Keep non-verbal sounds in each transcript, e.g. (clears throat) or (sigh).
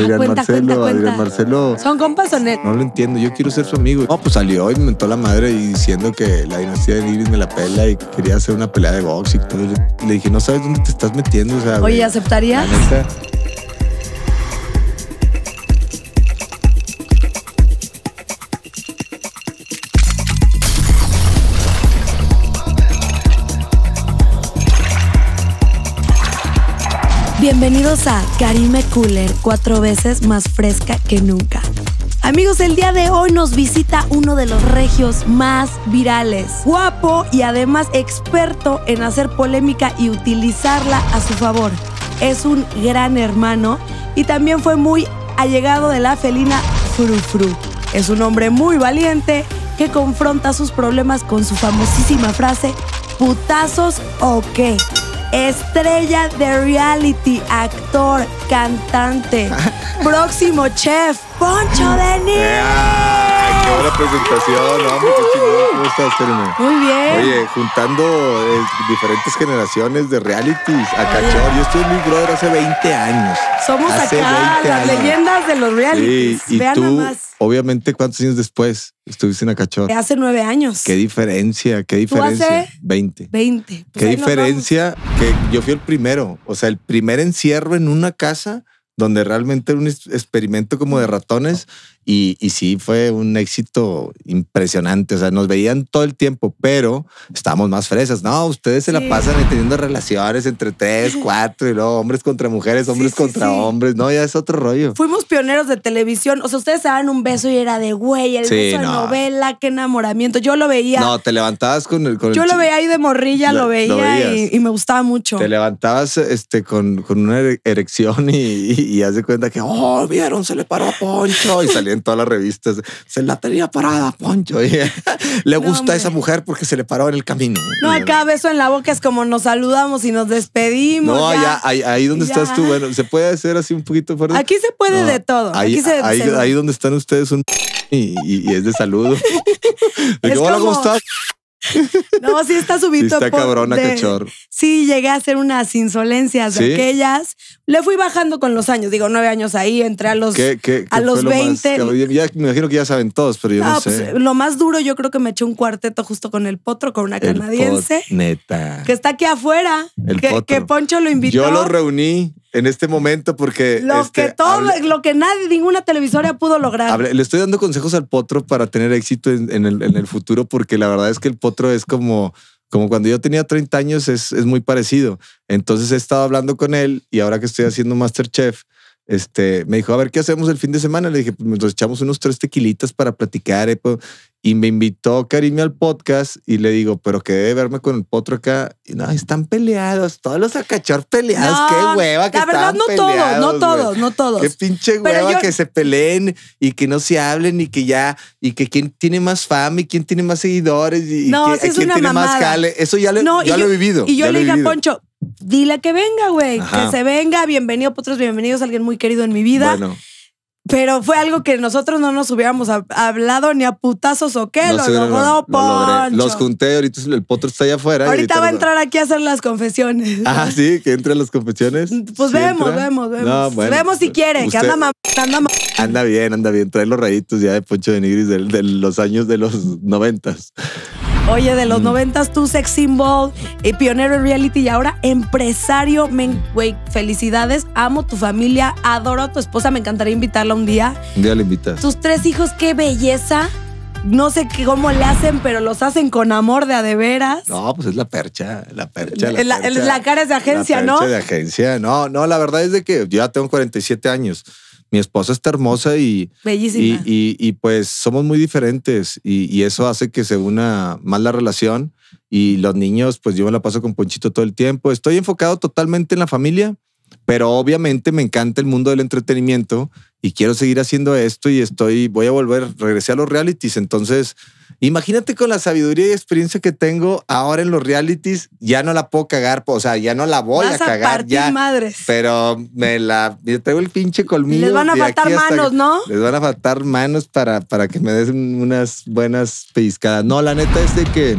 Ah, Adrián Marcelo, Marcelo. ¿Son compas o No lo entiendo, yo quiero ser su amigo. No, pues salió y me mentó la madre diciendo que la dinastía de Nigris me la pela y quería hacer una pelea de box y todo. Le dije, no sabes dónde te estás metiendo. O sea, Oye, ¿aceptarías? Bienvenidos a Karime Cooler, cuatro veces más fresca que nunca. Amigos, el día de hoy nos visita uno de los regios más virales, guapo y además experto en hacer polémica y utilizarla a su favor. Es un gran hermano y también fue muy allegado de la felina Fru. Es un hombre muy valiente que confronta sus problemas con su famosísima frase, putazos o qué estrella de reality, actor, cantante, (laughs) próximo chef, Poncho de ¡Niño! presentación, vamos ¿Cómo estás, Muy bien. Oye, juntando eh, diferentes generaciones de realities a Yo estoy en mi Brother hace 20 años. Somos acá las leyendas de los realities. y tú, obviamente, ¿cuántos años después estuviste en Acachor? Hace nueve años. Qué diferencia, qué diferencia. ¿Tú hace? 20. 20. Pues qué diferencia que yo fui el primero. O sea, el primer encierro en una casa donde realmente era un experimento como de ratones y, sí, fue un éxito impresionante. O sea, nos veían todo el tiempo, pero estábamos más fresas. No, ustedes se la pasan teniendo relaciones entre tres, (laughs) cuatro y luego hombres contra mujeres, hombres contra hombres. No, ya es otro rollo. Fuimos pioneros de televisión. O sea, ustedes se daban un beso y era de güey, el beso de novela, qué enamoramiento. Yo lo veía. No, te levantabas con el. Yo lo veía ahí de morrilla, lo, veía y, me gustaba mucho. Te levantabas este, con, una erección y, hace cuenta que, oh, vieron, se le paró a Poncho y salió en todas las revistas. Se la tenía parada, Poncho. (laughs) le gusta a esa mujer porque se le paró en el camino. No, acá beso en la boca es como nos saludamos y nos despedimos. No, allá, ahí, ahí donde estás tú, bueno, se puede hacer así un poquito fuerte. Aquí se puede de todo. Ahí, Aquí se, ahí, ahí donde están ustedes un... (laughs) y, es de saludo. (laughs) es ¿cómo estás? No, sí está subito. Sí está cabrona, Sí, llegué a hacer unas insolencias de aquellas. Le fui bajando con los años. Digo, nueve años ahí, entré a los, a los ya, me imagino que ya saben todos, pero yo no, sé. Pues, lo más duro, yo creo que me eché un cuarteto justo con el potro, con una canadiense. neta. Que está aquí afuera. que Poncho lo invitó. Yo lo reuní en este momento porque... Lo que este, todo, lo que nadie, ninguna televisora pudo lograr. le estoy dando consejos al potro para tener éxito en, el, en, el, futuro porque la verdad es que el potro es como... Como cuando yo tenía 30 años es, muy parecido. Entonces he estado hablando con él y ahora que estoy haciendo Masterchef, este, me dijo, a ver, ¿qué hacemos el fin de semana? Le dije, pues nos echamos unos tres tequilitas para platicar. Eh, pues, y me invitó Cariño al podcast y le digo, pero que debe verme con el potro acá. Y no, están peleados, todos los acachor peleados, qué hueva que La verdad, no todos, no todos, no todos. Qué pinche hueva que se peleen y que no se hablen y que ya, y que quién tiene más fama y quién tiene más seguidores y, no, es tiene mamada. más Eso ya, lo he vivido. Y yo le dije a Poncho, dile que venga, güey, que se venga, bienvenido, potros, bienvenidos, alguien muy querido en mi vida. Bueno pero fue algo que nosotros no nos hubiéramos hablado ni a putazos o qué. lo Los junté, ahorita el potro está allá afuera. Ahorita, va a entrar aquí a hacer las confesiones. (laughs) Ah, sí, que entre las confesiones. Pues vemos, vemos, vemos, pues, vemos. si quiere, que anda Anda, anda bien, anda bien. Trae los rayitos ya de Poncho de Nigris de, de los años de los noventas. Oye, de los mm. noventas, tú sex symbol, y pionero en reality y ahora empresario. Men, güey, felicidades. Amo tu familia, adoro a tu esposa. Me encantaría invitarla un día. Un día la invitas. Tus tres hijos, qué belleza. No sé cómo le hacen, pero los hacen con amor de a de veras. No, pues es la percha, la percha. La, cara es de agencia, la ¿no? de agencia. No, no, la verdad es de que ya tengo 47 años mi esposa está hermosa y... Y, pues somos muy diferentes y, y, eso hace que se una más la relación. Y los niños, pues yo me la paso con Ponchito todo el tiempo. Estoy enfocado totalmente en la familia pero obviamente me encanta el mundo del entretenimiento y quiero seguir haciendo esto y estoy, voy a volver, regresé a los realities, entonces... Imagínate con la sabiduría y experiencia que tengo ahora en los realities, ya no la puedo cagar, o sea, ya no la voy a cagar. A ya, madres. Pero me la tengo el pinche colmillo. Les van a faltar manos, ¿no? Les van a faltar manos para, para que me des unas buenas pellizcadas. No, la neta es de que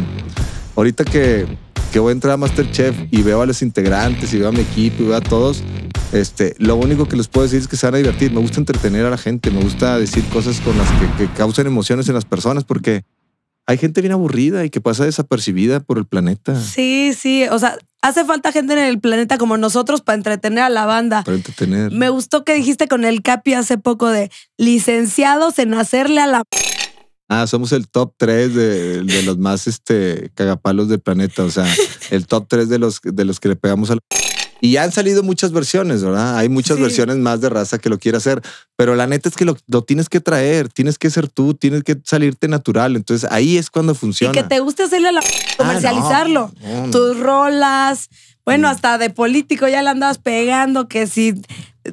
ahorita que que voy a entrar a Masterchef y veo a los integrantes y veo a mi equipo y veo a todos, este, lo único que les puedo decir es que se van a divertir. Me gusta entretener a la gente, me gusta decir cosas con las que, que causan emociones en las personas porque hay gente bien aburrida y que pasa desapercibida por el planeta. Sí, sí. O sea, hace falta gente en el planeta como nosotros para entretener a la banda. Para entretener. Me gustó que dijiste con el Capi hace poco de licenciados en hacerle a la Ah, somos el top 3 de, los más este, cagapalos del planeta. O sea, el top 3 de los, de los que le pegamos al. Y ya han salido muchas versiones, ¿verdad? Hay muchas versiones más de raza que lo quiere hacer, pero la neta es que lo, tienes que traer, tienes que ser tú, tienes que salirte natural. Entonces ahí es cuando funciona. Y que te guste hacerle la. Ah, comercializarlo. Tus rolas. Bueno, mm. hasta de político ya le andabas pegando que si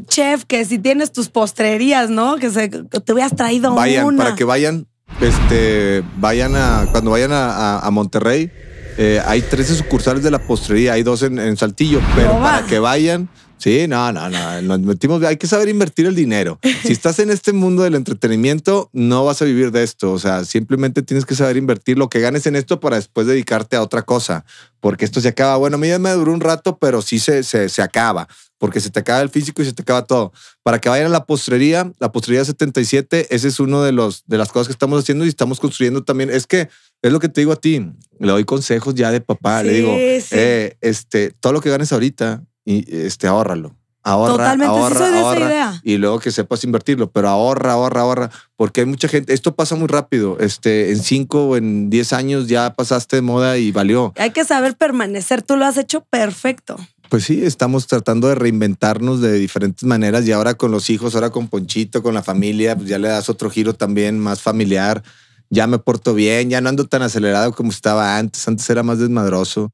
chef, que si tienes tus postrerías, ¿no? Que te hubieras traído vayan, Para que vayan este, vayan a, cuando vayan a, Monterrey, eh, hay 13 sucursales de la postrería, hay dos en, Saltillo, pero para que vayan Sí, no, no, no. Nos metimos, hay que saber invertir el dinero. Si estás en este mundo del entretenimiento, no vas a vivir de esto. O sea, simplemente tienes que saber invertir lo que ganes en esto para después dedicarte a otra cosa. Porque esto se acaba. Bueno, a mí ya me duró un rato, pero sí se, se, se acaba. Porque se te acaba el físico y se te acaba todo. Para que vayan a la postrería, la postrería 77, ese es uno de, los, de las cosas que estamos haciendo y estamos construyendo también. Es que es lo que te digo a ti. Le doy consejos ya de papá. le digo, eh, este, todo lo que ganes ahorita, y este, ahórralo. Ahorra, Totalmente, ahorra, ahorra, Y luego que sepas invertirlo, pero ahorra, ahorra, ahorra. Porque hay mucha gente, esto pasa muy rápido. Este, en cinco o en diez años ya pasaste de moda y valió. Hay que saber permanecer, tú lo has hecho perfecto. Pues sí, estamos tratando de reinventarnos de diferentes maneras y ahora con los hijos, ahora con Ponchito, con la familia, pues ya le das otro giro también más familiar. Ya me porto bien, ya no ando tan acelerado como estaba antes, antes era más desmadroso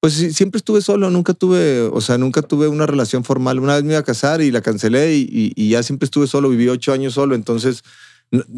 pues siempre estuve solo, nunca tuve, o sea, nunca tuve una relación formal. Una vez me iba a casar y la cancelé y, y ya siempre estuve solo, viví ocho años solo, entonces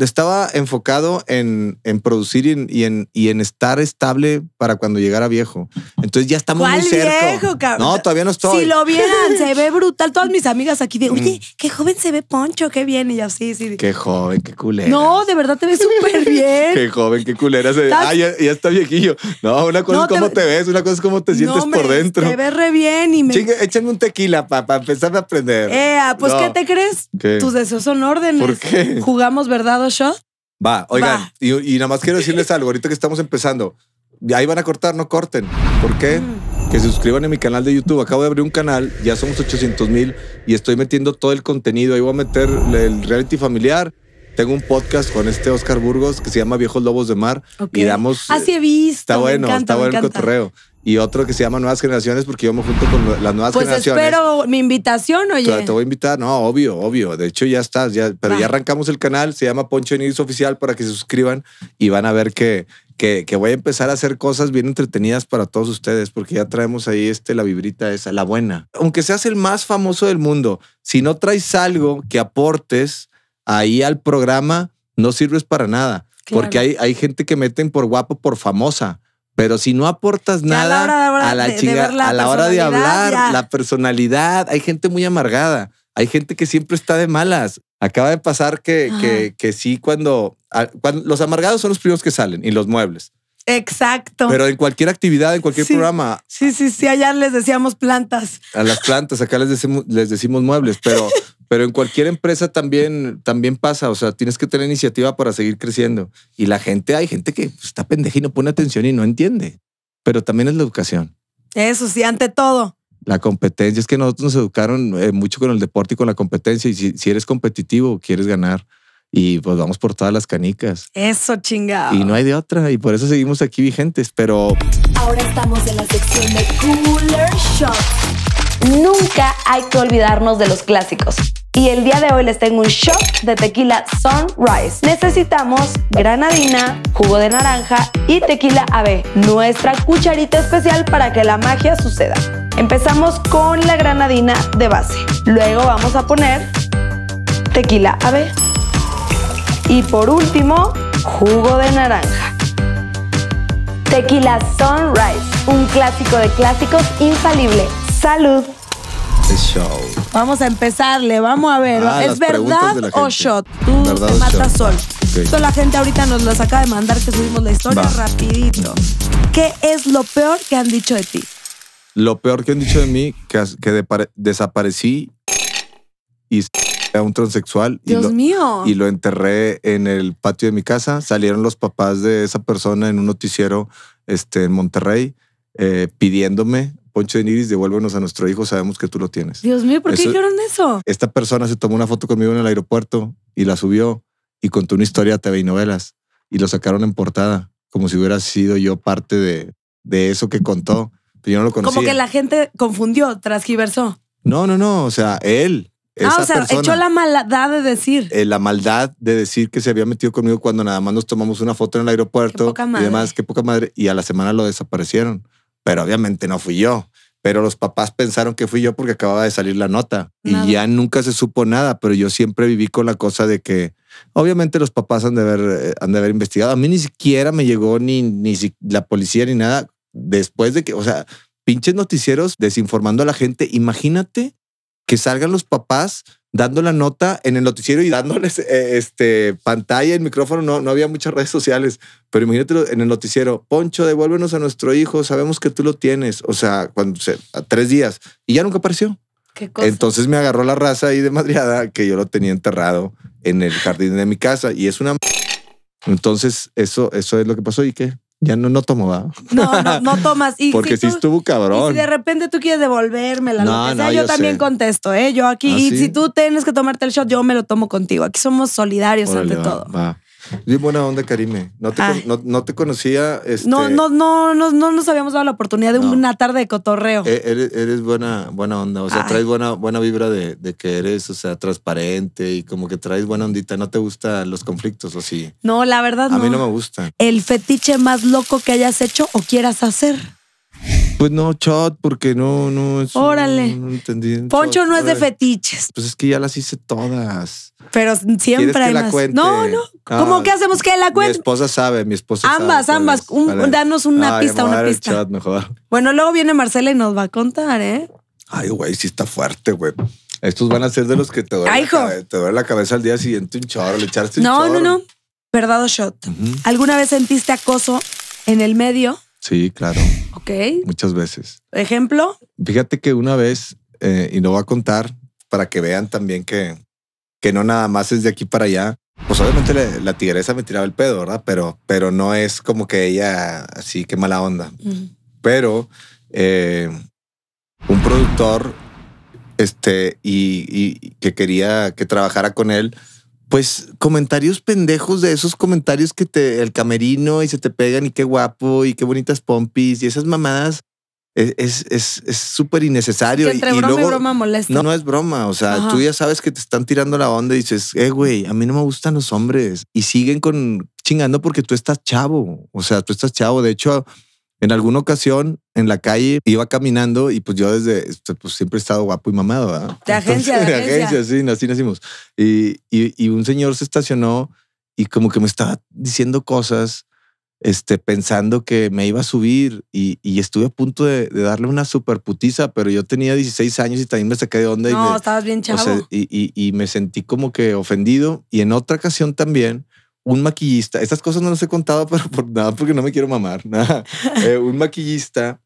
estaba enfocado en, en producir y en, y, en, estar estable para cuando llegara viejo. Entonces ya estamos muy cerca. viejo, cabrón? No, todavía no estoy. Si lo vieran, se ve brutal. Todas mis amigas aquí de, mm. oye, qué joven se ve Poncho, qué bien. Y así sí, sí. Qué joven, qué culera. No, de verdad te ves súper bien. (laughs) qué joven, qué culera. Ah, ya, ya, está viejillo. No, una cosa es cómo te... ves, una cosa es cómo te sientes por dentro. Te ves re bien y me... échame un tequila para empezar a aprender. Eh, pues ¿qué te crees? Tus deseos son órdenes. ¿Por qué? Jugamos verdad dado yo? Va, oigan, Y, nada más quiero (laughs) decirles algo, ahorita que estamos empezando, ahí van a cortar, no corten. ¿Por qué? Mm. Que se suscriban a mi canal de YouTube. Acabo de abrir un canal, ya somos 800 mil y estoy metiendo todo el contenido. Ahí voy a meter el reality familiar, tengo un podcast con este Oscar Burgos que se llama Viejos Lobos de Mar y damos. Así ah, he eh, visto. Está bueno, encanta, está bueno el cotorreo y otro que se llama Nuevas Generaciones, porque yo junto con las nuevas pues generaciones. Pues espero mi invitación, oye. Te, te, voy a invitar, no, obvio, obvio. De hecho, ya estás, ya, pero ya arrancamos el canal, se llama Poncho News Oficial para que se suscriban y van a ver que, que, que, voy a empezar a hacer cosas bien entretenidas para todos ustedes, porque ya traemos ahí este, la vibrita esa, la buena. Aunque seas el más famoso del mundo, si no traes algo que aportes ahí al programa, no sirves para nada. Porque hay, hay gente que meten por guapo, por famosa. Pero si no aportas nada a la, a la hora de hablar, la personalidad, hay gente muy amargada, hay gente que siempre está de malas. Acaba de pasar que, que, que sí, cuando, cuando, los amargados son los primeros que salen y los muebles. Exacto. Pero en cualquier actividad, en cualquier programa. Sí, sí, sí. Allá les decíamos plantas. A las plantas, acá les decimos, les decimos muebles, pero, pero en cualquier empresa también, también pasa. O sea, tienes que tener iniciativa para seguir creciendo. Y la gente, hay gente que está pendeja y no pone atención y no entiende. Pero también es la educación. Eso sí, ante todo. La competencia es que nosotros nos educaron eh, mucho con el deporte y con la competencia. Y si eres competitivo, quieres ganar y pues vamos por todas las canicas. Eso chingado. Y no hay de otra y por eso seguimos aquí vigentes, pero... Ahora estamos en la sección de Cooler Shop Nunca hay que olvidarnos de los clásicos. Y el día de hoy les tengo un shot de tequila Sunrise. Necesitamos granadina, jugo de naranja y tequila AB, nuestra cucharita especial para que la magia suceda. Empezamos con la granadina de base. Luego vamos a poner tequila AB y por último, jugo de naranja. Tequila Sunrise, un clásico de clásicos infalible. Salud. Vamos a empezarle, vamos a ver. Ah, ¿Es verdad o shot? Tú te matas sol. Esto la gente ahorita nos lo acaba de mandar que subimos la historia rapidito. ¿Qué es lo peor que han dicho de ti? Lo peor que han dicho de mí, que, que desaparecí y a un transexual. Dios y mío. Y lo enterré en el patio de mi casa. Salieron los papás de esa persona en un noticiero este, en Monterrey eh, pidiéndome. Poncho de Niris, devuélvenos a nuestro hijo, sabemos que tú lo tienes. Dios mío, ¿por qué eso, eso? Esta persona se tomó una foto conmigo en el aeropuerto y la subió y contó una historia de TV y novelas y lo sacaron en portada, como si hubiera sido yo parte de, de eso que contó. Pero yo no lo conocí Como que la gente confundió, transgiversó. No, no, no. O sea, él Ah, esa o sea, echó la maldad de decir. Eh, la maldad de decir que se había metido conmigo cuando nada más nos tomamos una foto en el aeropuerto qué poca madre. y demás, qué poca madre. Y a la semana lo desaparecieron. Pero obviamente no fui yo. Pero los papás pensaron que fui yo porque acababa de salir la nota y ya nunca se supo nada. Pero yo siempre viví con la cosa de que obviamente los papás han de haber, eh, han de haber investigado. A mí ni siquiera me llegó ni, ni la policía ni nada después de que, o sea, pinches noticieros desinformando a la gente. Imagínate que salgan los papás dando la nota en el noticiero y dándoles (laughs) eh, este, pantalla y micrófono. No, no había muchas redes sociales, pero imagínate en el noticiero, Poncho, devuélvenos a nuestro hijo, sabemos que tú lo tienes. O sea, cuando se, a tres días y ya nunca apareció. Entonces me agarró la raza ahí de madriada que yo lo tenía enterrado en el jardín de mi casa y es una... Entonces eso, eso es lo que pasó y qué? ya no, no tomo, va. No, no, tomas. (laughs) Y Porque si, estuvo cabrón. Y si de repente tú quieres devolverme la lo yo, también contesto, ¿eh? Yo aquí. ¿Ah, y si tú tienes que tomarte el shot, yo me lo tomo contigo. Aquí somos solidarios ante todo. Va buena onda, Karime. No te, no, conocía. No, no, no, no, no nos habíamos dado la oportunidad de una tarde de cotorreo. eres, buena, buena onda. O sea, traes buena, buena vibra de, de, que eres, o sea, transparente y como que traes buena ondita. No te gustan los conflictos, o sí. No, la verdad. A mí no me gusta. El fetiche más loco que hayas hecho o quieras hacer. Pues no, shot, porque no, no. es... Órale. entendí. Poncho no es de fetiches. Pues es que ya las hice todas. Pero siempre hay que La cuente? No, no. ¿Cómo ah, que hacemos que la cuente? Mi esposa sabe, mi esposa ambas, sabe. Ambas, ambas. Danos una pista, una pista. mejor. Bueno, luego viene Marcela y nos va a contar, ¿eh? Ay, güey, sí está fuerte, güey. Estos van a ser de los que te duele, la, cabeza, te duele la cabeza al día siguiente un chorro, le echaste un No, no, no. Perdado, shot. ¿Alguna vez sentiste acoso en el medio? Sí, claro. Ok. Muchas veces. ¿Ejemplo? Fíjate que una vez, eh, y lo voy a contar para que vean también que, que no nada más es de aquí para allá. Pues obviamente la, tigresa me tiraba el pedo, ¿verdad? Pero, pero no es como que ella así, que mala onda. Mm. Pero eh, un productor este, y que quería que trabajara con él, pues comentarios pendejos de esos comentarios que te el camerino y se te pegan y qué guapo y qué bonitas pompis y esas mamadas e, es es súper innecesario y, broma luego, broma molesta. No, no es broma, o sea, tú ya sabes que te están tirando la onda y dices, "Eh, güey, a mí no me gustan los hombres" y siguen con chingando porque tú estás chavo, o sea, tú estás chavo, de hecho en alguna ocasión en la calle iba caminando y pues yo desde este, pues siempre he estado guapo y mamado. ¿verdad? De agencia, de (laughs) agencia. sí, así nacimos. Y, un señor se estacionó y como que me estaba diciendo cosas, este, pensando que me iba a subir y, y estuve a punto de, darle una super putiza, pero yo tenía 16 años y también me saqué de onda. y estabas bien chavo. y me sentí como que ofendido. Y en otra ocasión también un maquillista, estas cosas no las he contado, (laughs) pero por nada, porque no me quiero mamar, nada. Eh, un maquillista,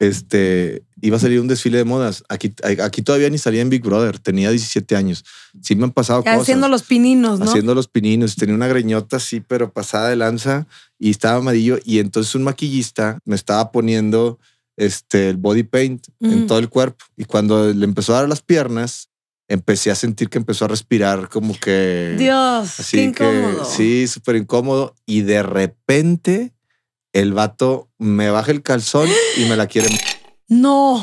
este, iba a salir un desfile de modas. Aquí, aquí todavía ni salía en Big Brother, tenía 17 años. Sí me han pasado cosas. Haciendo los pininos, ¿no? Haciendo los pininos. Tenía una greñota así, pero pasada de lanza y estaba amarillo. Y entonces un maquillista me estaba poniendo este, el body paint en todo el cuerpo. Y cuando le empezó a dar las piernas, empecé a sentir que empezó a respirar como que... Dios, así sí, súper incómodo. Y de repente el vato me baja el calzón y me la quiere... No.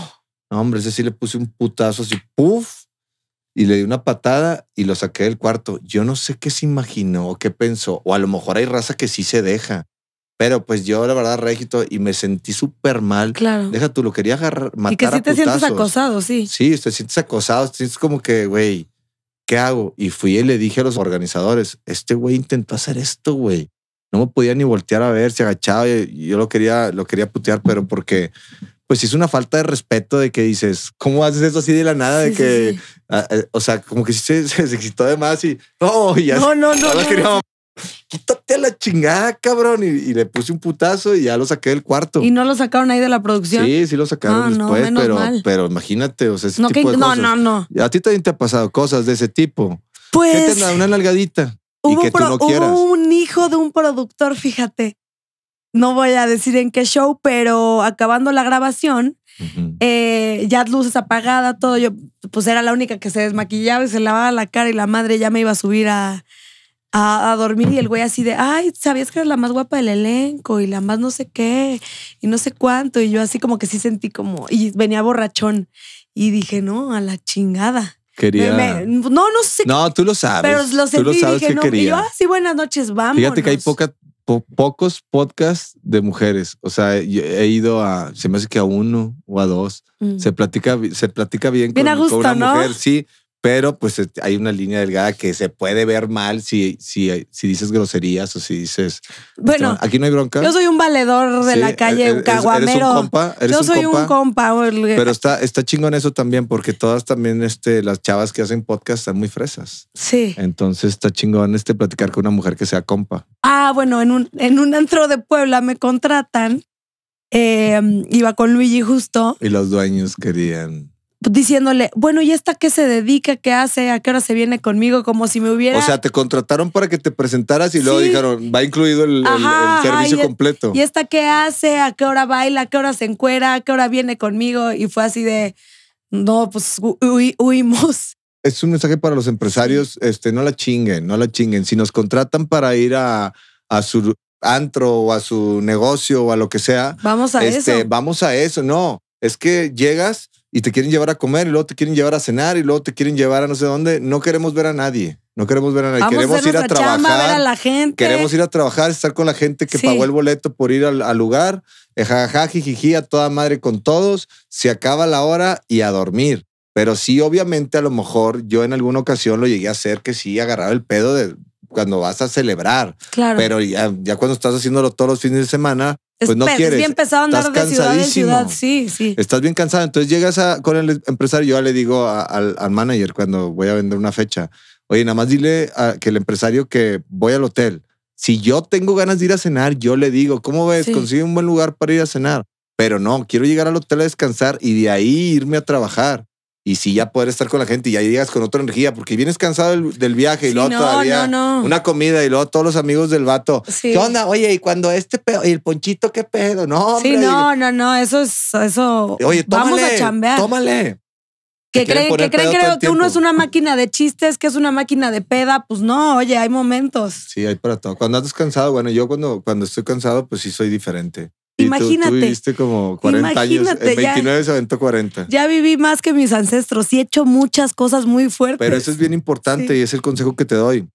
No, hombre, ese sí le puse un putazo así, puff, y le di una patada y lo saqué del cuarto. Yo no sé qué se imaginó, qué pensó, o a lo mejor hay raza que sí se deja. Pero pues yo, la verdad, Régito, y me sentí súper mal. Claro. Deja tú, lo quería agarrar, matar. Y que sí te sientes acosado, sí. Sí, te sientes acosado, te sientes como que, güey, ¿qué hago? Y fui y le dije a los organizadores, este güey intentó hacer esto, güey. No me podía ni voltear a ver, se agachaba. y yo lo quería, lo quería putear, pero porque, pues es una falta de respeto de que dices, ¿cómo haces eso así de la nada? de que, ah, eh, o sea, como que (laughs) se, se, excitó de más y, oh, ya. no, no, no quítate la chingada, cabrón. Y, le puse un putazo y ya lo saqué del cuarto. ¿Y no lo sacaron ahí de la producción? Sí, sí lo sacaron ah, después, pero, pero imagínate, o sea, ese no, No, A ti también te ha pasado cosas de ese tipo. Pues. una nalgadita hubo y que tú un hijo de un productor, fíjate. No voy a decir en qué show, pero acabando la grabación, eh, ya luces apagadas, todo. Yo, pues era la única que se desmaquillaba y se lavaba la cara y la madre ya me iba a subir a, a, dormir y el güey así de, ay, sabías que eres la más guapa del elenco y la más no sé qué y no sé cuánto. Y yo así como que sí sentí como, y venía borrachón y dije, no, a la chingada. Quería. no, no sé. No, tú lo sabes. Pero lo sentí y dije, no. Y yo, así, ah, buenas noches, vamos. Fíjate que hay poca, pocos podcasts de mujeres. O sea, he ido a, se me hace que a uno o a dos. Mm. Se platica, se platica bien, bien con, gusto, una mujer. Sí, pero pues hay una línea delgada que se puede ver mal si, si, eh, si dices groserías o si dices. Este, bueno, aquí no hay bronca. Yo soy un valedor de la calle, eh, eh, un caguamero. yo soy un compa. Pero está, está chingón eso también, porque todas también este, las chavas que hacen podcast están muy fresas. Sí. Entonces está chingón este platicar con una mujer que sea compa. Ah, bueno, en un, en un antro de Puebla me contratan. Em, iba con Luigi justo. Y los dueños querían diciéndole, bueno, ¿y esta qué se dedica? ¿Qué hace? ¿A qué hora se viene conmigo? Como si me hubiera... O sea, te contrataron para que te presentaras y luego dijeron, va incluido el, servicio completo. ¿Y esta qué hace? ¿A qué hora baila? ¿A qué hora se encuera? ¿A qué hora viene conmigo? Y fue así de, no, pues huimos. Es un mensaje para los empresarios, este, no la chinguen, no la chinguen. Si nos contratan para ir a, su antro o a su negocio o a lo que sea. Vamos a este, eso. Vamos a eso, no. Es que llegas y te quieren llevar a comer y luego te quieren llevar a cenar y luego te quieren llevar a no sé dónde. No queremos ver a nadie. No queremos ver a nadie. queremos ir a trabajar. Queremos ir a trabajar, estar con la gente que pagó el boleto por ir al, lugar. Jajaja, eh, a toda madre con todos. Se acaba la hora y a dormir. Pero sí, obviamente, a lo mejor yo en alguna ocasión lo llegué a hacer que sí agarraba el pedo de cuando vas a celebrar. Claro. Pero ya, cuando estás haciéndolo todos los fines de semana, pues no quieres. Estás bien pesado andar Estás de ciudad ciudad, sí, sí. Estás bien cansado. Entonces llegas a, con el empresario, yo le digo al, al, manager cuando voy a vender una fecha, oye, nada más dile a, que el empresario que voy al hotel. Si yo tengo ganas de ir a cenar, yo le digo, ¿cómo ves? Consigue un buen lugar para ir a cenar. Pero no, quiero llegar al hotel a descansar y de ahí irme a trabajar y si ya poder estar con la gente y ya llegas con otra energía, porque vienes cansado del, viaje y luego no, todavía una comida y luego todos los amigos del vato. Sí. onda? Oye, y cuando este pedo, y el ponchito, ¿qué pedo? No, Sí, no, no, no, eso es, eso. Oye, tómale, vamos a chambear. Tómale. Que creen, que creen creo uno es una máquina de chistes, que es una máquina de peda. Pues no, oye, hay momentos. Sí, hay para todo. Cuando andas cansado, bueno, yo cuando, cuando estoy cansado, pues sí soy diferente. Imagínate. como 40 años. En 29 se aventó 40. Ya viví más que mis ancestros y he hecho muchas cosas muy fuertes. Pero eso es bien importante y es el consejo que te doy.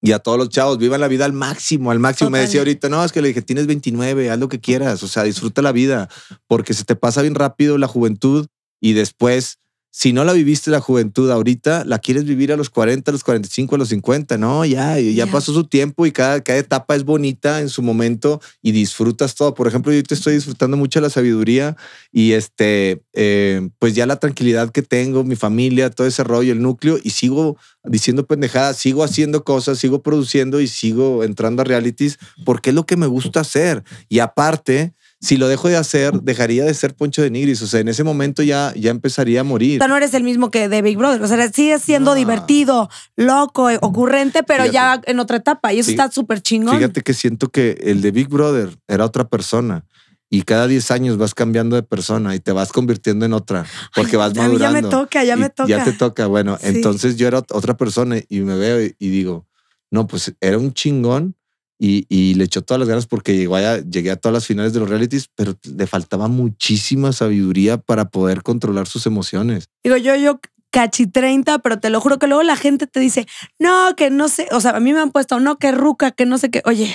Y a todos los chavos, vivan la vida al máximo, al máximo. Me decía ahorita, no, es que le dije, tienes 29, haz lo que quieras, o sea, disfruta la vida, porque se te pasa bien rápido la juventud y después si no la viviste la juventud ahorita, la quieres vivir a los 40, a los 45, a los 50. No, ya, ya pasó su tiempo y cada, cada etapa es bonita en su momento y disfrutas todo. Por ejemplo, yo te estoy disfrutando mucho la sabiduría y este, eh, pues ya la tranquilidad que tengo, mi familia, todo ese rollo, el núcleo y sigo diciendo pendejadas, sigo haciendo cosas, sigo produciendo y sigo entrando a realities porque es lo que me gusta hacer. Y aparte, si lo dejo de hacer, dejaría de ser Poncho de Nigris. O sea, en ese momento ya, ya empezaría a morir. sea, no eres el mismo que de Big Brother. O sea, sigues siendo divertido, loco, eh, ocurrente, pero ya en otra etapa. Y eso está súper chingón. Fíjate que siento que el de Big Brother era otra persona. Y cada 10 años vas cambiando de persona y te vas convirtiendo en otra, porque vas madurando. ya me toca, ya me toca. Ya te toca. Bueno, entonces yo era otra persona y me veo y digo, no, pues era un chingón, y, le echó todas las ganas porque llegó llegué a todas las finales de los realities, pero le faltaba muchísima sabiduría para poder controlar sus emociones. Digo, yo, yo cachi 30, pero te lo juro que luego la gente te dice, no, que no sé, o sea, a mí me han puesto, no, que ruca, que no sé qué, oye.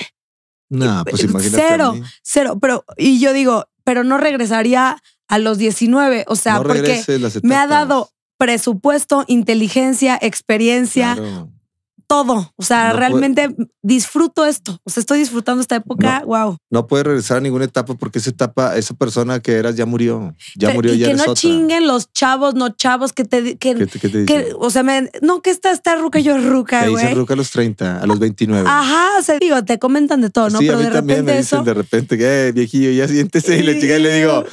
pues imagínate. Cero, cero, pero, y yo digo, pero no regresaría a los 19, o sea, porque me ha dado presupuesto, inteligencia, experiencia, o sea, realmente disfruto esto. O sea, estoy disfrutando esta época. wow. No puedes regresar a ninguna etapa porque esa etapa, esa persona que eras ya murió. Ya murió, y ya Que no chinguen los chavos, no chavos que te. Que, ¿Qué te, o sea, no, que está esta ruca, yo ruca, güey. Te ruca a los 30, a los 29. Ajá. O sea, digo, te comentan de todo, ¿no? Sí, a mí también me dicen de repente, eh, viejillo, ya siéntese. Y, y le digo,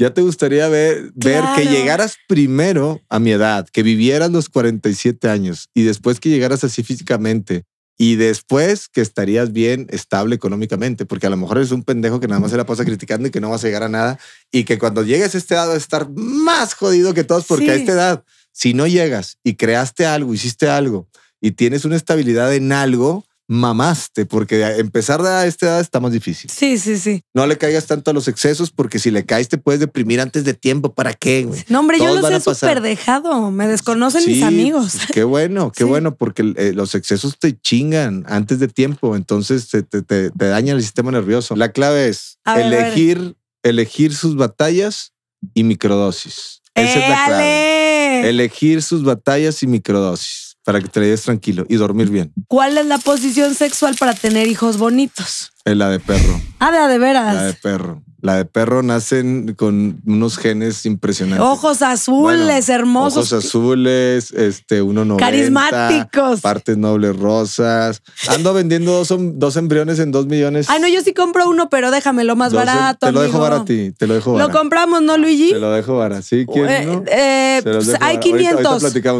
ya te gustaría ver, que llegaras primero a mi edad, que vivieras los 47 años y después que llegaras así físicamente y después que estarías bien estable económicamente, porque a lo mejor eres un pendejo que nada más se la pasa criticando y que no vas a llegar a nada y que cuando llegues a esta edad a estar más jodido que todos porque a esta edad, si no llegas y creaste algo, hiciste algo y tienes una estabilidad en algo, mamaste, porque empezar a esta edad está más difícil. Sí, sí, sí. No le caigas tanto a los excesos, porque si le caes te puedes deprimir antes de tiempo. ¿Para qué, No, hombre, yo lo he súper dejado. Me desconocen mis pues, amigos. Pues, qué bueno, qué bueno, porque eh, los excesos te chingan antes de tiempo. Entonces te, te, daña el sistema nervioso. La clave es elegir, elegir sus batallas y microdosis. Esa es la clave. Elegir sus batallas y microdosis para que te des tranquilo y dormir bien. ¿Cuál es la posición sexual para tener hijos bonitos? Es la de perro. Ah, de, de veras. La de perro. La de perro nacen con unos genes impresionantes. Ojos azules, hermosos. Ojos azules, este, uno no. Carismáticos. Partes nobles rosas. Ando vendiendo dos, em, embriones en dos millones. Ah, no, yo sí compro uno, pero déjamelo más barato. Te lo dejo barato ti, te lo dejo barato. Lo compramos, ¿no, Luigi? Te lo dejo barato. Sí, ¿quién? Eh, eh, pues, hay 500.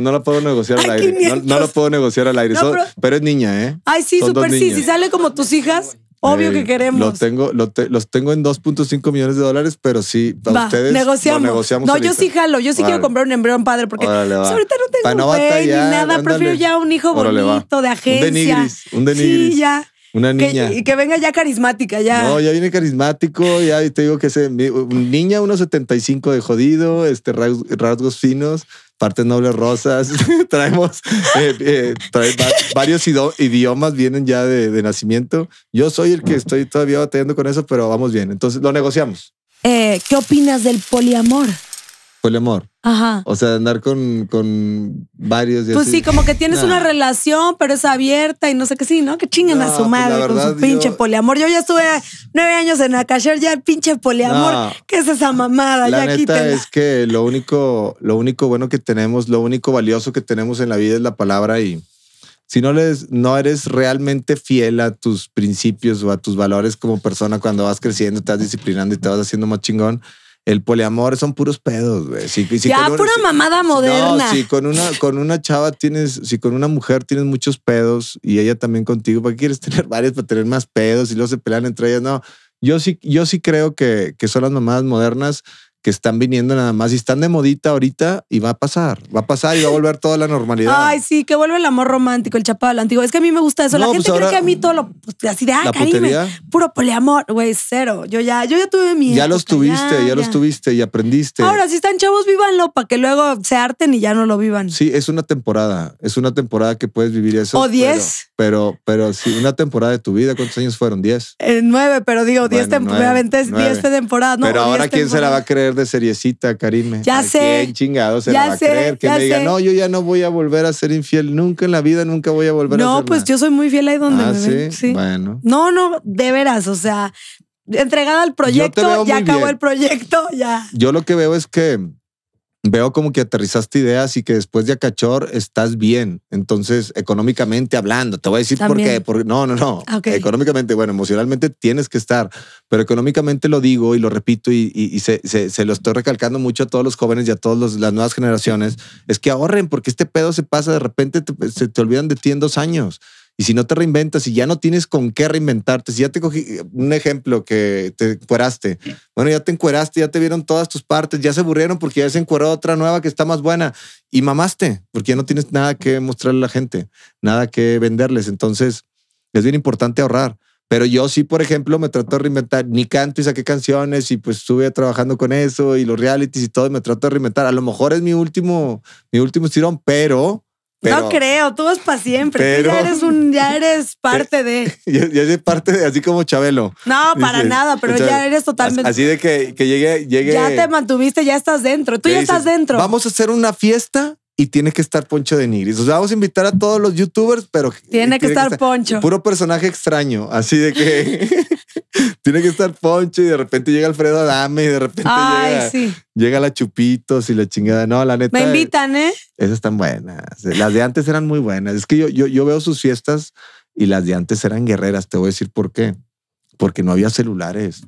no lo puedo negociar al aire. No, no, lo puedo negociar al aire. pero, pero, es niña, ¿eh? Ay, sí, súper sí. Si sale como tus hijas. Obvio que eh, queremos. Lo tengo, los tengo en 2.5 millones de dólares, pero sí, para ustedes negociamos. no, yo sí jalo, yo sí quiero comprar un embrión padre porque pues, ahorita no tengo no un ni nada, prefiero ya un hijo bonito de agencia. Un denigris, un Sí, ya. Una niña. Y que, venga ya carismática, ya. No, ya viene carismático, ya te digo que es niña 1.75 de jodido, este, rasgos finos partes nobles rosas, (laughs) traemos eh, eh, varios idiomas, vienen ya de, nacimiento. Yo soy el que estoy todavía batallando con eso, pero vamos bien. Entonces lo negociamos. Eh, ¿Qué opinas del poliamor? poliamor. Ajá. O sea, andar con, con varios. pues sí, como que tienes una relación, pero es abierta y no sé qué, sí, ¿no? Que chingan a su pues madre con su pinche poliamor. Yo ya estuve nueve años en la ya el pinche poliamor. que es esa mamada? La neta es que lo único, lo único bueno que tenemos, lo único valioso que tenemos en la vida es la palabra y si no, les, no eres realmente fiel a tus principios o a tus valores como persona cuando vas creciendo, te vas disciplinando y te vas haciendo más chingón, el poliamor son puros pedos, güey. ya, pura mamada moderna. No, si con una, chava tienes, si con una mujer tienes muchos pedos y ella también contigo, ¿para qué quieres (laughs) tener varios para tener más pedos y luego se pelean entre ellas? No, yo sí, yo sí creo que, que son las mamadas modernas que están viniendo nada más y están de modita ahorita y va a pasar, va a pasar y va a volver toda la normalidad. Ay, sí, que vuelve el amor romántico, el chapado lo antiguo. Es que a mí me gusta eso. la pues gente cree que a mí todo lo pues, así de ah, puro poliamor, güey, cero. Yo ya, yo ya tuve mi. Ya los tuviste, ya, los tuviste y aprendiste. Ahora, si están chavos, vívanlo para que luego se harten y ya no lo vivan. Sí, es una temporada, es una temporada que puedes vivir eso. O diez. Pero, pero, sí, una temporada de tu vida, ¿cuántos años fueron? Diez. Eh, nueve, pero digo, diez, diez temporadas, ¿no? Pero ahora, ¿quién se la va a creer? de seriecita, Karime? Ya sé. se va a creer? Que me diga, no, yo ya no voy a volver a ser infiel. Nunca en la vida, nunca voy a volver a ser No, pues yo soy muy fiel ahí donde ah, me ¿sí? ¿sí? Bueno. No, no, de veras, o sea, entregada al proyecto, ya acabó el proyecto, ya. Yo lo que veo es que veo como que aterrizaste ideas y que después de Acachor estás bien. Entonces, económicamente hablando, te voy a decir por qué. Porque, no, no, no. Ah, económicamente, bueno, emocionalmente tienes que estar, pero económicamente lo digo y lo repito y, se, se, lo estoy recalcando mucho a todos los jóvenes y a todas las nuevas generaciones, es que ahorren porque este pedo se pasa, de repente se te olvidan de ti en dos años. Y si no te reinventas y ya no tienes con qué reinventarte, si ya te cogí eh, un ejemplo que te encueraste, bueno, ya te encueraste, ya te vieron todas tus partes, ya se aburrieron porque ya se encueró otra nueva que está más buena y mamaste porque ya no tienes nada que mostrarle a la gente, nada que venderles. Entonces es bien importante ahorrar. Pero yo sí, por ejemplo, me trato de reinventar. Ni canto y saqué canciones y pues estuve trabajando con eso y los realities y todo. me trato de reinventar. A lo mejor es mi último, mi último estirón, pero no creo, tú vas para siempre. ya eres un, ya eres (laughs) parte de. (laughs) Ya, eres parte de, así como Chabelo. No, para nada, pero ya eres totalmente. Así de que, que llegue, Ya te mantuviste, ya estás dentro. Tú ya estás dentro. Vamos a hacer una fiesta y tiene que estar Poncho de Nigris. O sea, vamos a invitar a todos los youtubers, pero. Tiene, que, estar Poncho. Puro personaje extraño. Así de que. (laughs) Tiene que estar Poncho y de repente llega Alfredo Adame y de repente llega, la Chupitos y la chingada. No, la neta. Me invitan, ¿eh? Esas están buenas. Las de antes eran muy buenas. Es que yo, yo, yo veo sus fiestas y las de antes eran guerreras. Te voy a decir por qué. Porque no había celulares.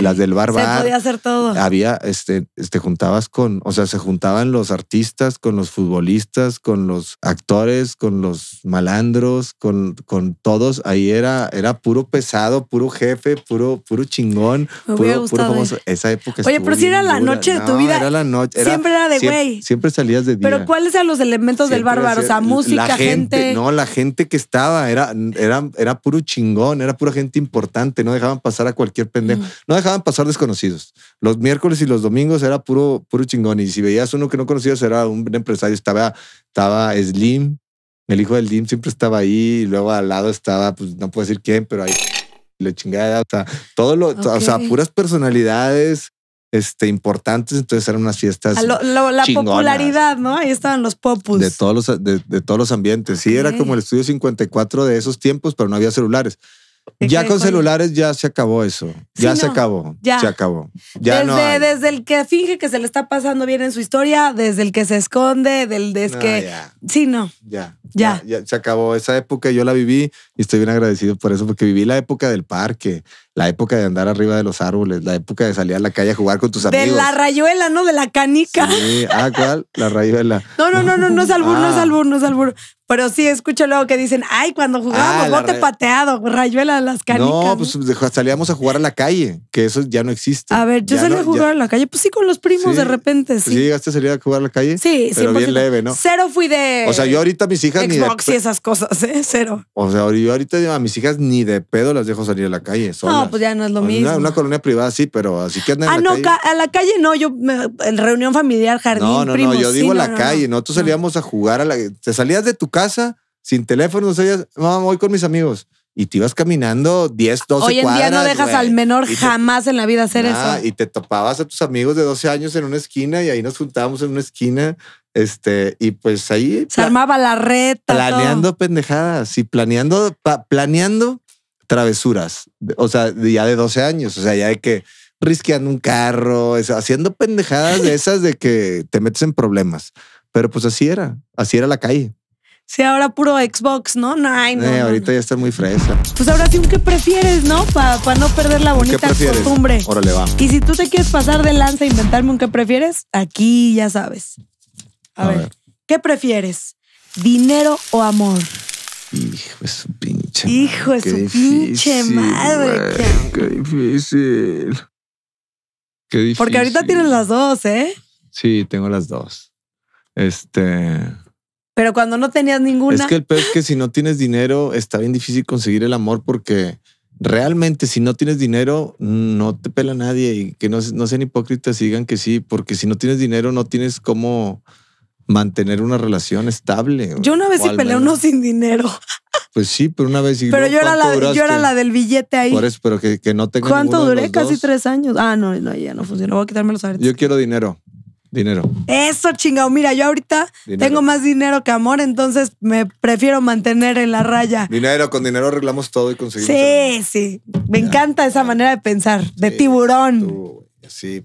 Las del bárbaro Se podía hacer todo. Había, este, este, juntabas con, o sea, se juntaban los artistas, con los futbolistas, con los actores, con los malandros, con, con todos. Ahí era, era puro pesado, puro jefe, puro, puro chingón, puro, puro, Esa época Oye, pero si era la noche de tu vida. Era la noche. siempre era de güey. Siempre, salías de día. Pero ¿cuáles eran los elementos del bárbaro? O sea, música, gente, No, la gente que estaba era, era, era puro chingón, era pura gente importante. No dejaban pasar a cualquier pendejo. Mm no dejaban pasar desconocidos. Los miércoles y los domingos era puro, puro chingón. Y si veías uno que no conocías, era un empresario. Estaba, estaba Slim, el hijo del Slim siempre estaba ahí. Y luego al lado estaba, pues no puedo decir quién, pero ahí le chingada. O sea, todo lo, o sea, puras personalidades. Este, importantes, entonces eran unas fiestas. Ah, la popularidad, ¿no? Ahí estaban los popus. De todos los, de, de todos los ambientes. Sí, era como el estudio 54 de esos tiempos, pero no había celulares. Ya con, celulares ya se acabó eso. Ya se acabó. Ya. Se acabó. Ya desde, no desde el que finge que se le está pasando bien en su historia, desde el que se esconde, del desde no, que. Ya. Sí, no. Ya, ya. Se acabó esa época. Yo la viví y estoy bien agradecido por eso, porque viví la época del parque, la época de andar arriba de los árboles, la época de salir a la calle a jugar con tus amigos. De la rayuela, ¿no? De la canica. Sí. Ah, ¿cuál? La rayuela. No, no, no, no, no es albur, no es ah. albur, no es albur. Pero sí, escucho luego que dicen, ay, cuando jugábamos ah, bote pateado, rayuela a las canicas. No, pues salíamos a jugar a la calle, que eso ya no existe. A ver, yo a jugar a la calle, pues sí, con los primos de repente, pues sí. ¿Sí llegaste a a jugar a la calle? Sí, Pero bien leve, ¿no? Cero fui de... O sea, yo ahorita mis hijas ni de... y esas cosas, ¿eh? Cero. O sea, yo ahorita a mis hijas ni de pedo las dejo salir a la calle solas. No, pues ya no es lo mismo. Una, colonia privada sí, pero así que ah, a la calle no, yo... en reunión familiar, jardín, no, no, yo digo la calle, no, tú salíamos a jugar a la... Te salías de tu casa, sin teléfono, o sea, mamá, voy con mis amigos. Y te ibas caminando 10, 12 cuadras. Hoy en día no dejas al menor jamás en la vida hacer eso. Y te topabas a tus amigos de 12 años en una esquina y ahí nos juntábamos en una esquina. Este, y pues ahí. Se armaba la reta. Planeando pendejadas y planeando, planeando travesuras. O sea, ya de 12 años. O sea, ya de que risqueando un carro, haciendo pendejadas de esas de que te metes en problemas. Pero pues así era, así era la calle. Sí, ahora puro Xbox, ¿no? no, ay, no, eh, ahorita ya está muy fresa. Pues ahora sí, un que prefieres, ¿no? Para no perder la bonita costumbre. le va. Y si tú te quieres pasar de lanza e inventarme un qué prefieres, aquí ya sabes. A, ver. ¿qué prefieres? ¿Dinero o amor? Hijo de su pinche Hijo de su pinche madre. qué difícil. Qué difícil. Porque ahorita tienes las dos, ¿eh? Sí, tengo las dos. Este. Pero cuando no tenías ninguna. Es que el peor es que si no tienes dinero, está bien difícil conseguir el amor porque realmente si no tienes dinero, no te pela nadie y que no, sean hipócritas y digan que sí, porque si no tienes dinero, no tienes cómo mantener una relación estable. Yo una vez sí peleé uno sin dinero. Pues sí, pero una vez. Y pero yo, era la, yo era la del billete ahí. Por eso, pero que, que no tengo. ¿Cuánto duré? Casi tres años. Ah, no, no, ya no funcionó. Voy a quitarme los aretes. Yo quiero dinero. Dinero. Eso, chingado. Mira, yo ahorita tengo más dinero que amor, entonces me prefiero mantener en la raya. Dinero, con dinero arreglamos todo y conseguimos. Sí, sí. Me encanta esa manera de pensar, de tiburón. sí,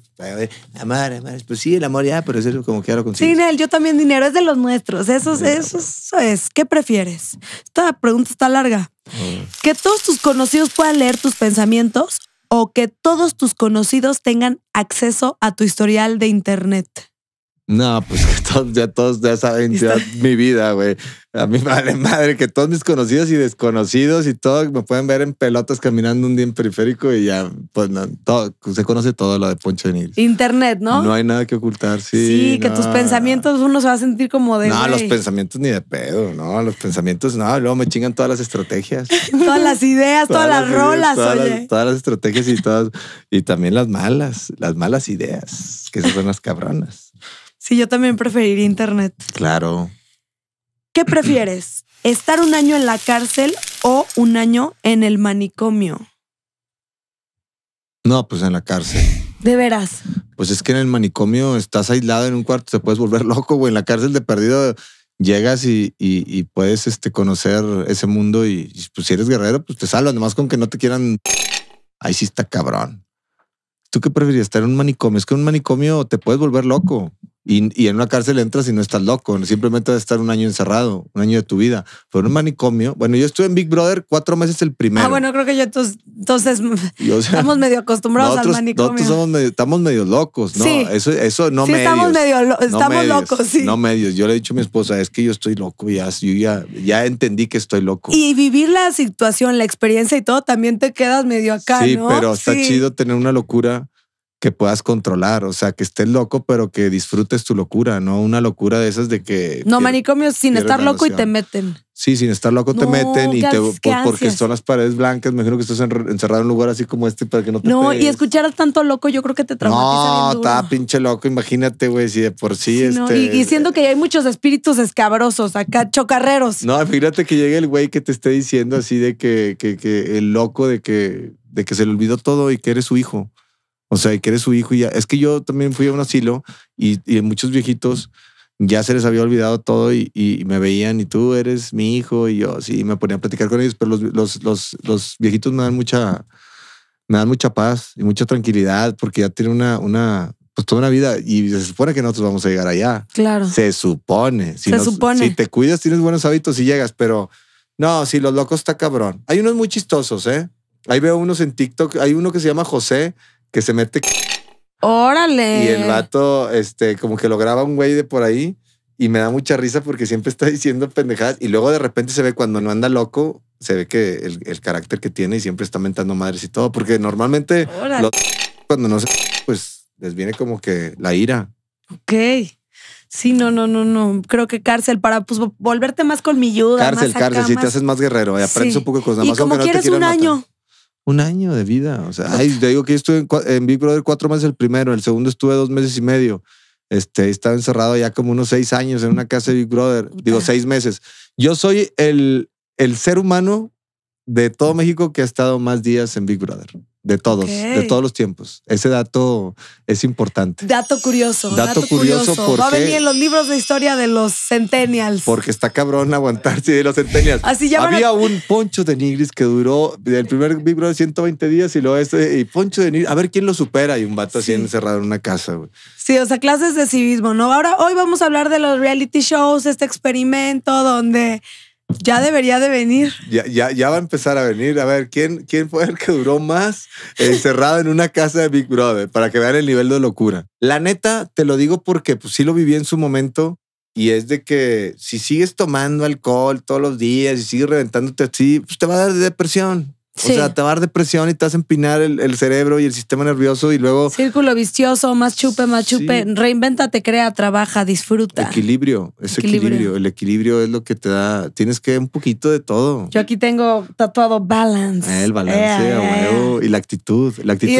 amar, amar. Pues sí, el amor ya, pero es como que ahora consigo. Sí, Nel, yo también dinero, es de los nuestros. Eso, es, eso, es. ¿Qué prefieres? Esta pregunta está larga. Que todos tus conocidos puedan leer tus pensamientos o que todos tus conocidos tengan acceso a tu historial de Internet? No, pues que todos, ya todos ya saben mi vida, güey. A mí vale madre que todos mis conocidos y desconocidos y todo me pueden ver en pelotas caminando un día en periférico y ya, pues no, todo, se conoce todo lo de Poncho de Nils. Internet, ¿no? No hay nada que ocultar, sí. Sí, que tus pensamientos uno se va a sentir como de. No, los pensamientos ni de pedo, no, los pensamientos no, luego me chingan todas las estrategias. (laughs) todas las ideas, todas, las, rolas, todas oye. Las, todas las estrategias y todas, y también las malas, las malas ideas, que son las cabronas. Sí, yo también preferiría internet. Claro. ¿Qué prefieres? (clears throat) ¿Estar un año en la cárcel o un año en el manicomio? No, pues en la cárcel. De veras. Pues es que en el manicomio estás aislado en un cuarto, te puedes volver (laughs) loco, güey. En la cárcel de perdido llegas y, puedes este, conocer ese mundo y, pues si eres guerrero, pues te salvan. Además con que no te quieran... (sniffs) Ahí sí está cabrón. ¿Tú qué preferirías? ¿Estar en un manicomio? Es que en un manicomio te puedes volver loco. Y, en una cárcel entras y no estás loco, simplemente vas a estar un año encerrado, un año de tu vida. Fue un manicomio. Bueno, yo estuve en Big Brother cuatro meses el primero. Ah, bueno, creo que yo entonces, (laughs) estamos medio acostumbrados al manicomio. Nosotros estamos medio locos, ¿no? Eso, no sí, Estamos, medio locos, sí. No medios. Yo le he dicho a mi esposa, es que yo estoy loco, ya, ya, entendí que estoy loco. Y vivir la situación, la experiencia y todo, también te quedas medio acá. Sí, pero está chido tener una locura que puedas controlar, o sea, que estés loco, pero que disfrutes tu locura, no una locura de esas de que... No, manicomios sin estar loco y te meten. Sí, sin estar loco te meten y te... porque son las paredes blancas, me imagino que estás encerrado en un lugar así como este para que no te... No, y escuchar a tanto loco yo creo que te traumatiza No, está pinche loco, imagínate, güey, si de por sí... no, y, diciendo este, que hay muchos espíritus escabrosos acá, chocarreros. No, fíjate que llegue el güey que te esté diciendo así de que, que, que el loco de que, de que se le olvidó todo y que eres su hijo. O sea, que eres su hijo y ya. Es que yo también fui a un asilo y, y muchos viejitos ya se les había olvidado todo y, y, me veían y tú eres mi hijo y yo sí me ponía a platicar con ellos, pero los, los, los, los viejitos me dan mucha, me dan mucha paz y mucha tranquilidad porque ya tienen una, una, pues toda una vida y se supone que nosotros vamos a llegar allá. Claro. Se supone. Si se supone. Si te cuidas, tienes buenos hábitos y llegas, pero no, si los locos está cabrón. Hay unos muy chistosos, ¿eh? Ahí veo unos en TikTok, hay uno que se llama José que se mete. Órale. Y el vato, este, como que lo graba un güey de por ahí y me da mucha risa porque siempre está (laughs) diciendo pendejadas y luego de repente se ve cuando no anda loco, se ve que el, carácter que tiene y siempre está mentando madres y todo, porque normalmente cuando no se, pues les viene como que la ira. Ok. Sí, no, no, no, no. Creo que cárcel para pues, volverte más con Cárcel, más acá, cárcel. Si te haces más guerrero, aprendes un poco de cosas. más como quieres un año un año de vida. O sea, te digo que yo estuve en, Big Brother cuatro meses el primero, el segundo estuve dos meses y medio. Este, estaba encerrado ya como unos seis años en una casa de Big Brother, digo seis meses. Yo soy el, el ser humano de todo México que ha estado más días en Big Brother de todos, de todos los tiempos. Ese dato es importante. Dato curioso. Dato, curioso. Va a venir en los libros de historia de los centennials. Porque está cabrón aguantarse de los centennials. Así Había un poncho de nigris que duró el primer libro de 120 días y luego este y poncho de nigris. A ver quién lo supera y un vato así encerrado en una casa. Sí, o sea, clases de civismo, ¿no? Ahora hoy vamos a hablar de los reality shows, este experimento donde ya debería de venir. Ya, ya, ya va a empezar a venir. A ver, ¿quién, quién fue el que duró más encerrado en una casa de Big Brother? Para que vean el nivel de locura. La neta, te lo digo porque pues, sí lo viví en su momento. Y es de que si sigues tomando alcohol todos los días y sigues reventándote así, pues te va a dar depresión. O sea, te va a dar depresión y te vas a empinar el, cerebro y el sistema nervioso y luego. Círculo vicioso, más chupe, más chupe. Reinventa, Reinvéntate, crea, trabaja, disfruta. Equilibrio, es equilibrio. El equilibrio es lo que te da. Tienes que un poquito de todo. Yo aquí tengo tatuado balance. Ah, el balance, eh, eh. y la actitud. La actitud.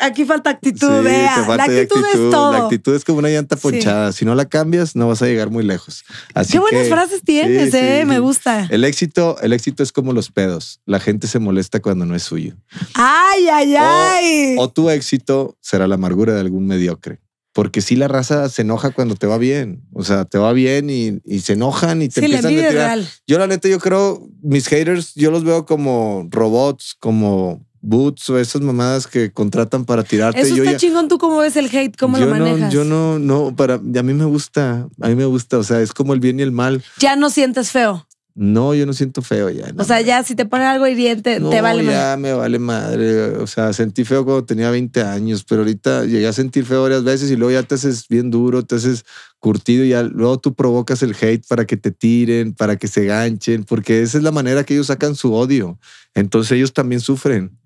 aquí falta actitud, eh. la actitud, es todo. La actitud es como una llanta ponchada. Si no la cambias, no vas a llegar muy lejos. Así Qué buenas frases tienes, eh. Me gusta. El éxito, el éxito es como los pedos. La gente se molesta cuando no es suyo. Ay, ay, ay. O, tu éxito será la amargura de algún mediocre. Porque si la raza se enoja cuando te va bien. O sea, te va bien y, se enojan y te empiezan a tirar. Yo la neta, yo creo, mis haters, yo los veo como robots, como boots o esas mamadas que contratan para tirarte. Eso yo está chingón. ¿Tú cómo ves el hate? ¿Cómo lo manejas? No, yo no, no, para, a mí me gusta, a mí me gusta. O sea, es como el bien y el mal. Ya no sientes feo. No, yo no siento feo ya. o sea, ya si te pones algo hiriente, te vale madre. Ya me vale madre. O sea, sentí feo cuando tenía 20 años, pero ahorita llegué a sentir feo varias veces y luego ya te haces bien duro, te haces curtido y luego tú provocas el hate para que te tiren, para que se ganchen, porque esa es la manera que ellos sacan su odio. Entonces ellos también sufren.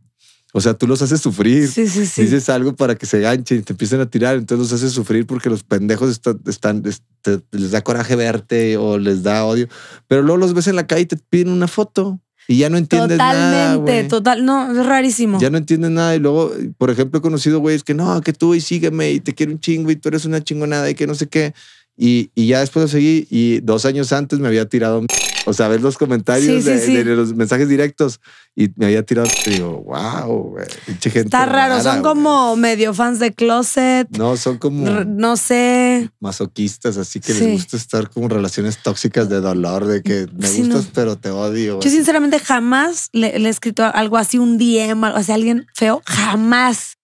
O sea, tú los haces sufrir. Sí, Dices algo para que se ganchen y te empiecen a tirar. Entonces los haces sufrir porque los pendejos están, están les da coraje verte o les da odio. Pero luego los ves en la calle y te piden una foto y ya no entiendes nada. Totalmente, total. No, es rarísimo. Ya no entiendes nada. Y luego, por ejemplo, he conocido güeyes que no, que tú y sígueme y te quiero un chingo y tú eres una chingonada y que no sé qué. Y, ya después seguí y dos años antes me había tirado, o sea, ves los comentarios de, los mensajes directos y me había tirado, digo, wow, mucha gente Está raro, son como medio fans de Closet. No, son como, no sé, masoquistas, así que les gusta estar como relaciones tóxicas de dolor, de que me gustas pero te odio. Yo sinceramente jamás le, he escrito algo así, un DM, o sea, alguien feo, jamás.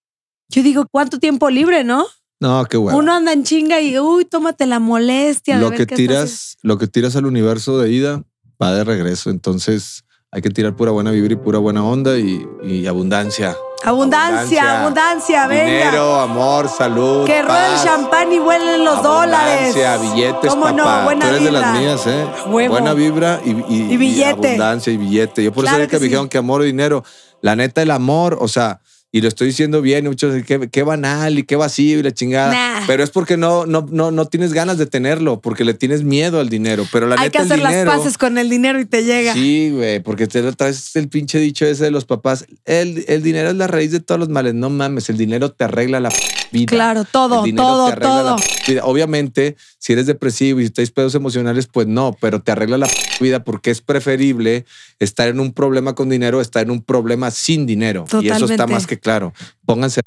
Yo digo, ¿cuánto tiempo libre, no? No, qué bueno. Uno anda en chinga y, uy, tómate la molestia. Lo que tiras, lo que tiras al universo de ida va de regreso. Entonces hay que tirar pura buena vibra y pura buena onda y, abundancia. Abundancia, abundancia, venga. Dinero, amor, salud. Que ruede champán y vuelen los dólares. Abundancia, billetes, ¿Cómo papá. No, buena Tú eres de las mías, ¿eh? Buena vibra y, y, abundancia y billete. Yo por eso era que, me dijeron que amor y dinero. La neta, el amor, o sea, y lo estoy diciendo bien, muchos que qué banal y qué vacío y la chingada. Pero es porque no, no, no, no tienes ganas de tenerlo, porque le tienes miedo al dinero. Pero la Hay que hacer las paces con el dinero y te llega. Sí, güey, porque te traes el pinche dicho ese de los papás. El, el, dinero es la raíz de todos los males. No mames, el dinero te arregla la vida. Claro, todo, todo, todo. Obviamente, si eres depresivo y si pedos emocionales, pues no, pero te arregla la vida porque es preferible estar en un problema con dinero, estar en un problema sin dinero. Y eso está más que claro, pónganse...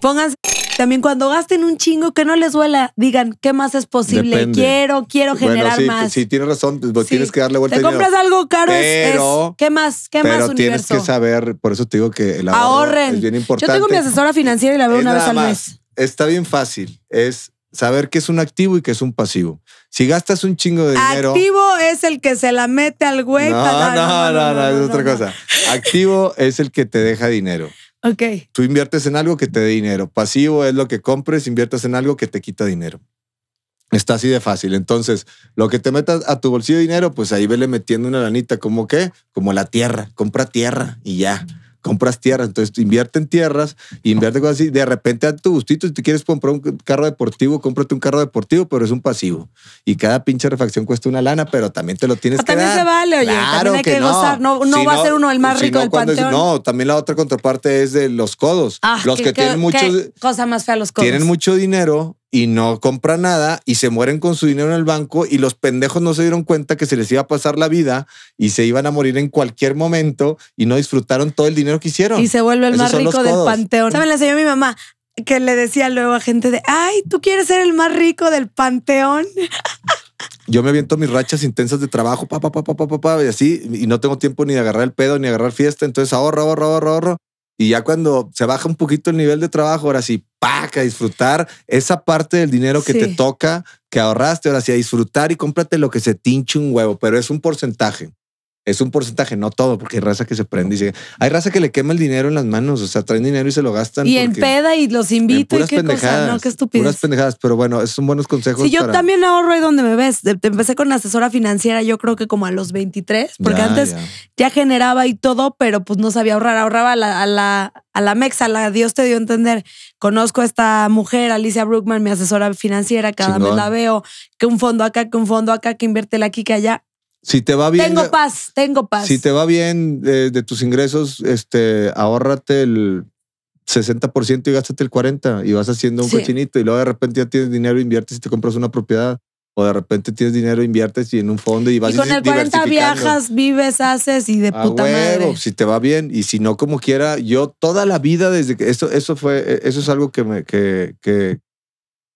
Pónganse... También cuando gasten un chingo que no les duela, digan, ¿qué más es posible? Quiero, quiero generar más. Sí, tienes razón, pues, pues, tienes que darle vuelta. Te compras algo caro, ¿qué más? ¿Qué más Pero tienes que saber, por eso te digo que el ahorro Ahorren. es bien importante. Yo tengo mi asesora financiera y la veo una vez al mes. Está bien fácil, es saber qué es un activo y qué es un pasivo. Si gastas un chingo de dinero. Activo es el que se la mete al güey. no, no, no, es otra cosa. Activo es el que te deja dinero. Ok. Tú inviertes en algo que te dé dinero. Pasivo es lo que compres, inviertes en algo que te quita dinero. Está así de fácil. Entonces, lo que te metas a tu bolsillo de dinero, pues ahí vele metiendo una lanita, como que, como la tierra, compra tierra y ya compras tierras, entonces invierte en tierras, invierte cosas así, de repente a tu gustito, si tú quieres comprar un carro deportivo, cómprate un carro deportivo, pero es un pasivo. Y cada pinche refacción cuesta una lana, pero también te lo tienes que también dar. se vale, oye, claro que, gozar, no, va a ser uno el más rico del no, también la otra contraparte es de los codos, ah, los que, tienen mucho... Cosa más fea los codos. Tienen mucho dinero y no compra nada y se mueren con su dinero en el banco y los pendejos no se dieron cuenta que se les iba a pasar la vida y se iban a morir en cualquier momento y no disfrutaron todo el dinero que hicieron. Y se vuelve el más rico del panteón. ¿Saben? la enseñó mi mamá que le decía luego a gente de, ay, tú quieres ser el más rico del panteón. Yo me aviento mis rachas intensas de trabajo, pa, pa, pa, pa, pa, y así, y no tengo tiempo ni de agarrar el pedo, ni de agarrar fiesta, entonces ahorro, ahorro, ahorro, ahorro. Y ya cuando se baja un poquito el nivel de trabajo, ahora sí, a disfrutar esa parte del dinero que te toca, que ahorraste, ahora sí, a disfrutar y cómprate lo que se tinche un huevo, pero es un porcentaje. Es un porcentaje, no todo, porque hay raza que se prende y dice Hay raza que le quema el dinero en las manos, o sea, traen dinero y se lo gastan. Y en peda y los invito y qué cosa, no, qué estupidez. Puras pendejadas, pero bueno, esos son buenos consejos. Sí, yo también ahorro y donde me ves. empecé con asesora financiera, yo creo que como a los 23, porque antes ya. generaba y todo, pero pues no sabía ahorrar. Ahorraba a la, a la, a la mexa, la Dios te dio a entender. Conozco a esta mujer, Alicia Brookman, mi asesora financiera, cada vez la veo, que un fondo acá, que un fondo acá, que invierte aquí, que allá si te va bien. Tengo paz, tengo paz. Si te va bien de, tus ingresos, este, ahórrate el 60% y gástate el 40% y vas haciendo un cochinito y luego de repente ya tienes dinero, inviertes y te compras una propiedad. O de repente tienes dinero, inviertes y en un fondo y vas Y con el 40 viajas, vives, haces y de puta madre. Si te va bien y si no, como quiera, yo toda la vida desde que. Eso, eso fue. E, eso es algo que me. Que, que,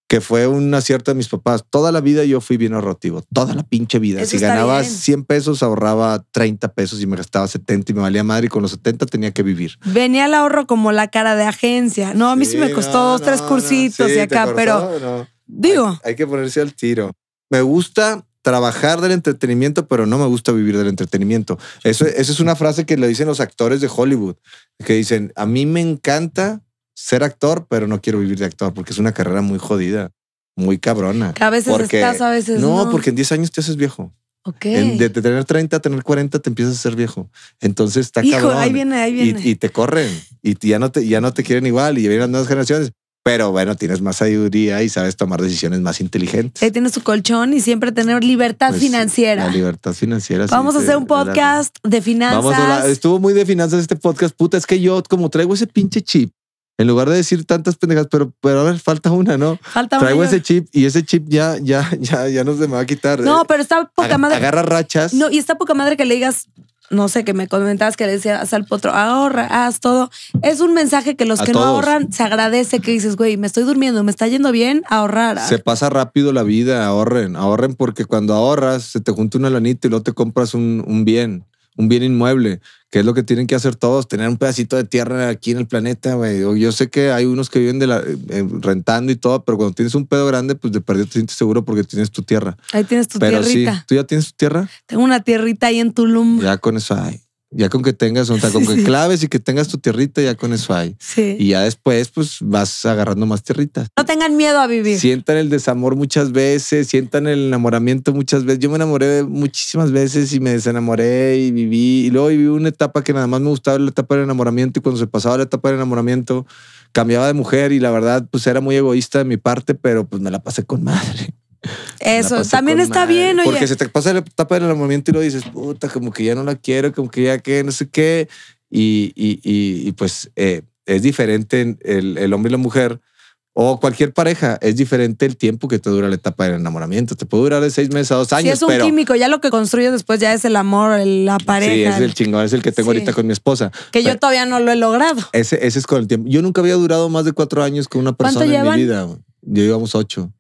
que fue un acierto de mis papás. Toda la vida yo fui bien ahorrativo, toda la pinche vida. si ganaba 100 pesos, ahorraba 30 pesos y me gastaba 70 y me valía madre y con los 70 tenía que vivir. Venía el ahorro como la cara de agencia. No, a mí sí, me costó dos, tres cursitos y acá, pero digo. Hay, que ponerse al tiro. Me gusta trabajar del entretenimiento, pero no me gusta vivir del entretenimiento. Eso, esa es una frase que le dicen los actores de Hollywood, que dicen, a mí me encanta ser actor, pero no quiero vivir de actor porque es una carrera muy jodida, muy cabrona. a veces porque, estás, a veces no. No, porque en 10 años te haces viejo. Ok. de, tener 30 a tener 40 te empiezas a ser viejo. Entonces está cabrón. Ahí viene, ahí viene. Y, te corren y ya no te, ya no te quieren igual y ya vienen nuevas generaciones. Pero bueno, tienes más sabiduría y sabes tomar decisiones más inteligentes. tienes tu colchón y siempre tener libertad pues, financiera. La libertad financiera. Vamos a hacer un podcast de, finanzas. estuvo muy de finanzas este podcast. Puta, es que yo como traigo ese pinche chip en lugar de decir tantas pendejas, pero, pero a falta una, ¿no? Falta Traigo ese chip y ese chip ya, ya, ya, ya no se me va a quitar. No, eh. pero está poca madre. Agarra rachas. No, y está poca madre que le digas, no sé, que me comentabas que le decías al potro, ahorra, haz todo. Es un mensaje que los que no ahorran se agradece que dices, güey, me estoy durmiendo, me está yendo bien, ahorrar. Se pasa rápido la vida, ahorren, ahorren porque cuando ahorras se te junta una lanita y luego te compras un, un bien un bien inmueble, que es lo que tienen que hacer todos, tener un pedacito de tierra aquí en el planeta, güey. Yo sé que hay unos que viven de la, eh, eh, rentando y todo, pero cuando tienes un pedo grande, pues de perdido te sientes seguro porque tienes tu tierra. Ahí tienes tu pero Sí. ¿Tú ya tienes tu tierra? Tengo una tierrita ahí en Tulum. Ya con eso hay. Ya con que tengas, o sea, con que claves y que tengas tu tierrita, ya con eso hay. Y ya después, pues vas agarrando más tierritas. No tengan miedo a vivir. Sientan el desamor muchas veces, sientan el enamoramiento muchas veces. Yo me enamoré muchísimas veces y me desenamoré y viví. Y luego viví una etapa que nada más me gustaba la etapa del enamoramiento. Y cuando se pasaba la etapa del enamoramiento, cambiaba de mujer y la verdad, pues era muy egoísta de mi parte, pero pues me la pasé con madre. Eso también está bien, Porque se te pasa la etapa del enamoramiento y lo dices, puta, como que ya no la quiero, como que ya que no sé qué. Y, y, y, pues eh, es diferente el, el hombre y la mujer o cualquier pareja, es diferente el tiempo que te dura la etapa del enamoramiento. Te puede durar de seis meses a dos años. es un pero... químico, ya lo que construyes después ya es el amor, la pareja. Sí, es el chingón, es el que tengo ahorita con mi esposa. Que yo todavía no lo he logrado. Ese, ese es con el tiempo. Yo nunca había durado más de cuatro años con una persona en mi vida. Yo íbamos ocho.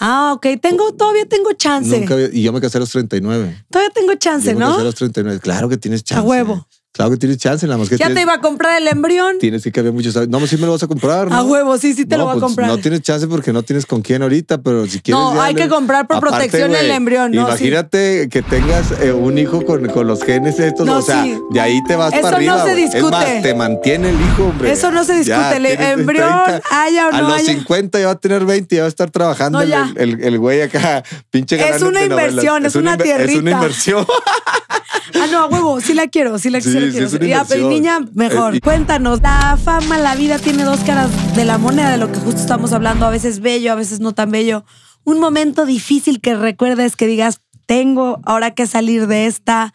Ah, ok, tengo, todavía tengo chance. y yo me casé a los 39. Todavía tengo chance, ¿no? me Casé a los 39, claro que tienes chance. A huevo. Claro que tienes chance, nada más que. Ya te iba a comprar el embrión. Tienes que cambiar muchos. No, pues sí me lo vas a comprar. A huevo, sí, sí te lo voy a pues, comprar. No tienes chance porque no tienes con quién ahorita, pero si quieres. No, hay que comprar por protección el embrión. No, imagínate que tengas eh, un hijo con, con, los genes estos. o sea, de ahí te vas para arriba. Eso no se discute. Es te mantiene el hijo, hombre. Eso no se discute. el embrión, haya o no. A los 50 ya va a tener 20, ya va a estar trabajando el güey acá, pinche Es una inversión, es una tierrita. Es una inversión. (laughs) ah, no, a huevo, sí la quiero, sí la, quiero. niña, mejor. Eh, cuéntanos, la fama, la vida tiene dos caras de la moneda, de lo que justo estamos hablando, a veces bello, a veces no tan bello. Un momento difícil que recuerdes que digas, tengo ahora que salir de esta,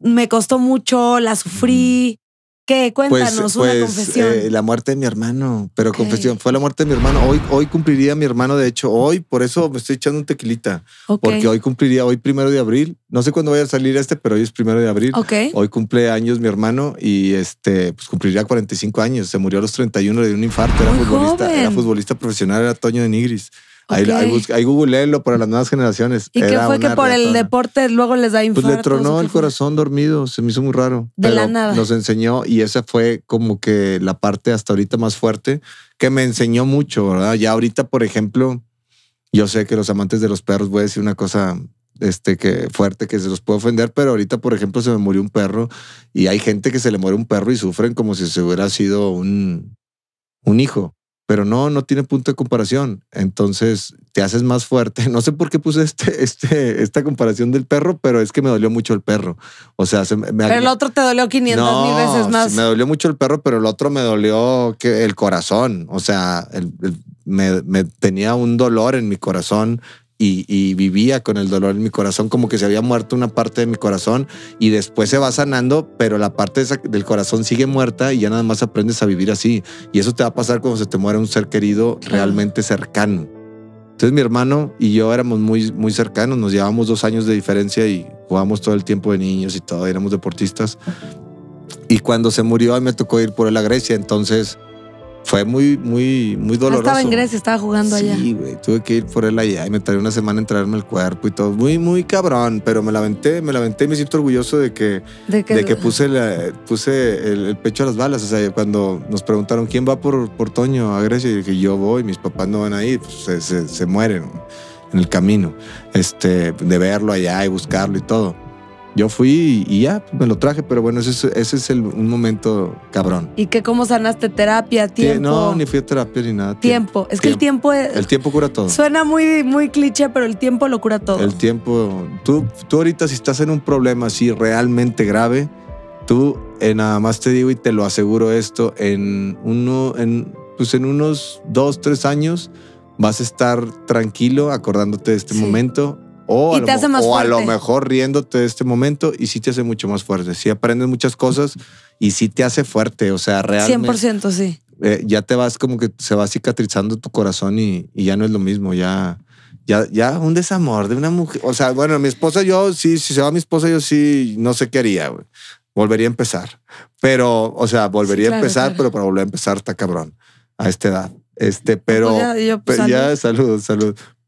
me costó mucho, la sufrí, ¿Qué? Pues, Cuéntanos pues, una confesión. Eh, la muerte de mi hermano, pero confesión, fue la muerte de mi hermano. Hoy, hoy cumpliría mi hermano, de hecho, hoy, por eso me estoy echando un tequilita. Porque hoy cumpliría, hoy primero de abril. No sé cuándo vaya a salir este, pero hoy es primero de abril. Hoy cumple años mi hermano y este, pues cumpliría 45 años. Se murió a los 31 de un infarto. Era futbolista, era futbolista profesional, era Toño de Nigris hay Ahí, ahí, para las nuevas generaciones. ¿Y qué fue que por el deporte luego les da infarto? Pues le tronó el corazón dormido, se me hizo muy raro. De la nada. Nos enseñó y esa fue como que la parte hasta ahorita más fuerte que me enseñó mucho, ¿verdad? Ya ahorita, por ejemplo, yo sé que los amantes de los perros, voy a decir una cosa este que fuerte que se los puede ofender, pero ahorita, por ejemplo, se me murió un perro y hay gente que se le muere un perro y sufren como si se hubiera sido un, un hijo pero no, no tiene punto de comparación. Entonces te haces más fuerte. (laughs) No sé por qué puse este, este, esta comparación del perro, pero es que me dolió mucho el perro. O sea, me, pero el otro te dolió 500 mil veces más. Me dolió mucho el perro, pero el otro me dolió que el corazón. O sea, me tenía un dolor en mi corazón y, vivía con el dolor en mi corazón, como que se había muerto una parte de mi corazón y después se va sanando, pero la parte del corazón sigue muerta y ya nada más aprendes a vivir así. Y eso te va a pasar cuando se te muera un ser querido realmente cercano. Entonces mi hermano y yo éramos muy, muy cercanos, nos llevábamos dos años de diferencia y jugábamos todo el tiempo de niños y todo, éramos deportistas. Y cuando se murió, a mí me tocó ir por él a Grecia, entonces fue muy, muy, muy doloroso. Ah, estaba en Grecia, estaba jugando allá. Sí, tuve que ir por él allá y me tardé una semana en el cuerpo y todo. Muy, muy cabrón, pero me lamenté, me lamenté y me siento orgulloso de que, que, puse, la, puse el, pecho a las balas. O sea, cuando nos preguntaron quién va por, por Toño a Grecia, y dije yo voy, mis papás no van a ir pues, se, se, se mueren en el camino, este, de verlo allá y buscarlo y todo yo fui y ya, pues, me lo traje, pero bueno, ese es, el, un momento cabrón. ¿Y qué cómo sanaste? ¿Terapia? ¿Tiempo? No, ni fui a terapia ni nada. Tiempo. Es que el tiempo... Es, el tiempo cura todo. Suena muy, muy cliché, pero el tiempo lo cura todo. El tiempo... Tú, tú ahorita si estás en un problema así realmente grave, tú eh, nada más te digo y te lo aseguro esto, pues, en, unos dos, tres años vas a estar tranquilo acordándote de este momento o, a, lo, o a, lo, mejor riéndote de este momento y sí te hace mucho más fuerte. Si aprendes muchas cosas y sí te hace fuerte. O sea, realmente. 100% sí. Eh, ya te vas como que se va cicatrizando tu corazón y, ya no es lo mismo. Ya, ya, ya un desamor de una mujer. O sea, bueno, mi esposa, yo sí, si se va mi esposa, yo sí no sé qué haría. Volvería a empezar. Pero, o sea, volvería a empezar, pero para volver a empezar está cabrón a esta edad. Este, ah, pues pero ya, yo, pues,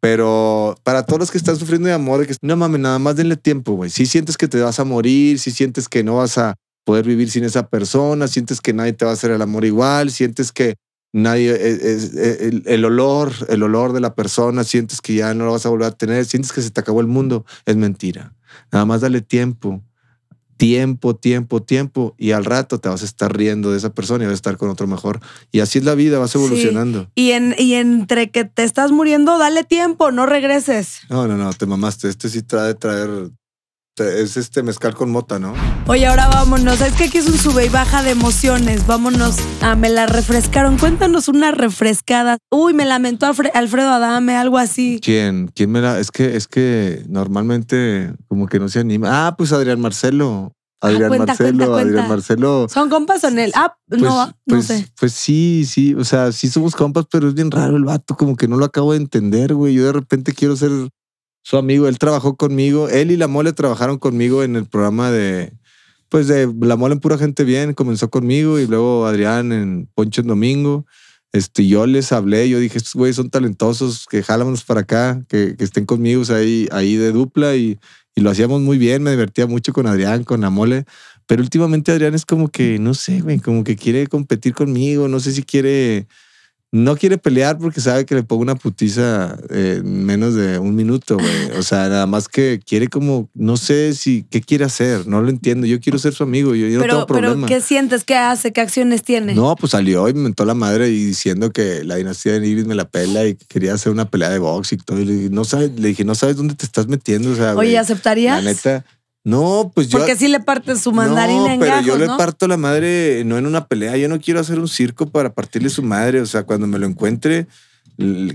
pero para todos los que están sufriendo de amor, no mames, nada más denle tiempo, güey. Si sientes que te vas a morir, si sientes que no vas a poder vivir sin esa persona, sientes que nadie te va a hacer el amor igual, sientes que nadie, es, e, e, el, olor, el olor de la persona, sientes que ya no lo vas a volver a tener, sientes que se te acabó el mundo, es mentira. Nada más dale tiempo, tiempo, tiempo, tiempo y al rato te vas a estar riendo de esa persona y vas a estar con otro mejor. Y así es la vida, vas evolucionando. Y, y entre que te estás muriendo, dale tiempo, no regreses. No, no, no, te mamaste. Este sí trae traer es este mezcal con mota, ¿no? Oye, ahora vámonos. Es que aquí es un sube y baja de emociones. Vámonos. Ah, me la refrescaron. Cuéntanos una refrescada. Uy, me lamentó Alfredo Adame, algo así. ¿Quién? ¿Quién me la.? Es que, es que normalmente como que no se anima. Ah, pues Adrián Marcelo. Ah, Adrián Marcelo, Adrián Marcelo. ¿Son compas o en él? Ah, no, pues, no pues, sé. Pues sí, sí. O sea, sí somos compas, pero es bien raro el vato. Como que no lo acabo de entender, güey. Yo de repente quiero ser su amigo, él trabajó conmigo, él y la mole trabajaron conmigo en el programa de, pues de la mole en pura gente bien, comenzó conmigo y luego Adrián en Poncho en Domingo. Este, yo les hablé, yo dije, estos güeyes son talentosos, que jálamos para acá, que, que estén conmigo, ahí, ahí de dupla y, y lo hacíamos muy bien, me divertía mucho con Adrián, con la mole, pero últimamente Adrián es como que, no sé, güey, como que quiere competir conmigo, no sé si quiere no quiere pelear porque sabe que le pongo una putiza eh, en menos de un minuto, O sea, nada más que quiere como, no sé si, ¿qué quiere hacer? No lo entiendo. Yo quiero ser su amigo, yo, no tengo problema. Pero, ¿qué sientes? ¿Qué hace? ¿Qué acciones tiene? No, pues salió y me mentó la madre y diciendo que la dinastía de Nigris me la pela y quería hacer una pelea de box y todo. Y le, dije, no sabes, le dije, no sabes dónde te estás metiendo. O sea, Oye, ¿aceptarías? La neta. No, pues yo. Porque si le parte su mandarina no, pero yo le parto la madre no en una pelea. Yo no quiero hacer un circo para partirle su madre. O sea, cuando me lo encuentre,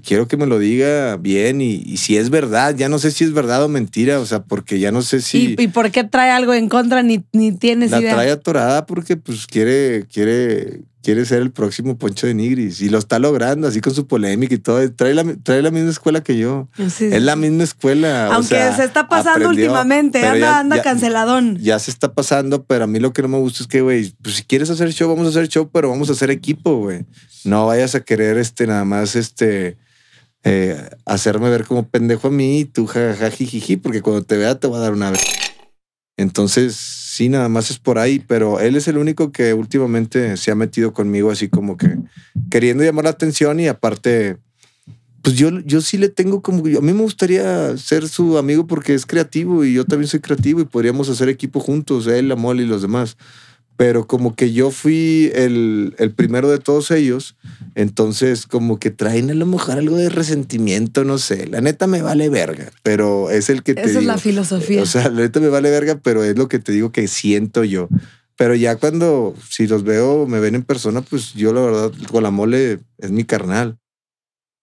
quiero que me lo diga bien y, si es verdad, ya no sé si es verdad o mentira, o sea, porque ya no sé si... ¿Y, por qué trae algo en contra? Ni, ni tienes La trae atorada porque pues quiere, quiere quiere ser el próximo Poncho de Nigris y lo está logrando así con su polémica y todo. Trae la, trae la misma escuela que yo. es la misma escuela. Aunque se está pasando últimamente, anda, anda canceladón. Ya se está pasando, pero a mí lo que no me gusta es que, güey, pues si quieres hacer show, vamos a hacer show, pero vamos a hacer equipo, güey. No vayas a querer este nada más este... Eh, hacerme ver como pendejo a mí y tú jajaja porque cuando te vea te va a dar una vez. Entonces, nada más es por ahí, pero él es el único que últimamente se ha metido conmigo así como que queriendo llamar la atención y aparte, pues yo, yo sí le tengo como, a mí me gustaría ser su amigo porque es creativo y yo también soy creativo y podríamos hacer equipo juntos, él, la Mol y los demás pero como que yo fui el, el, primero de todos ellos, entonces como que traen a lo mejor algo de resentimiento, no sé, la neta me vale verga, pero es el que te... Esa es la filosofía. O sea, la neta me vale verga, pero es lo que te digo que siento yo. Pero ya cuando, si los veo, me ven en persona, pues yo la verdad, con la mole es mi carnal.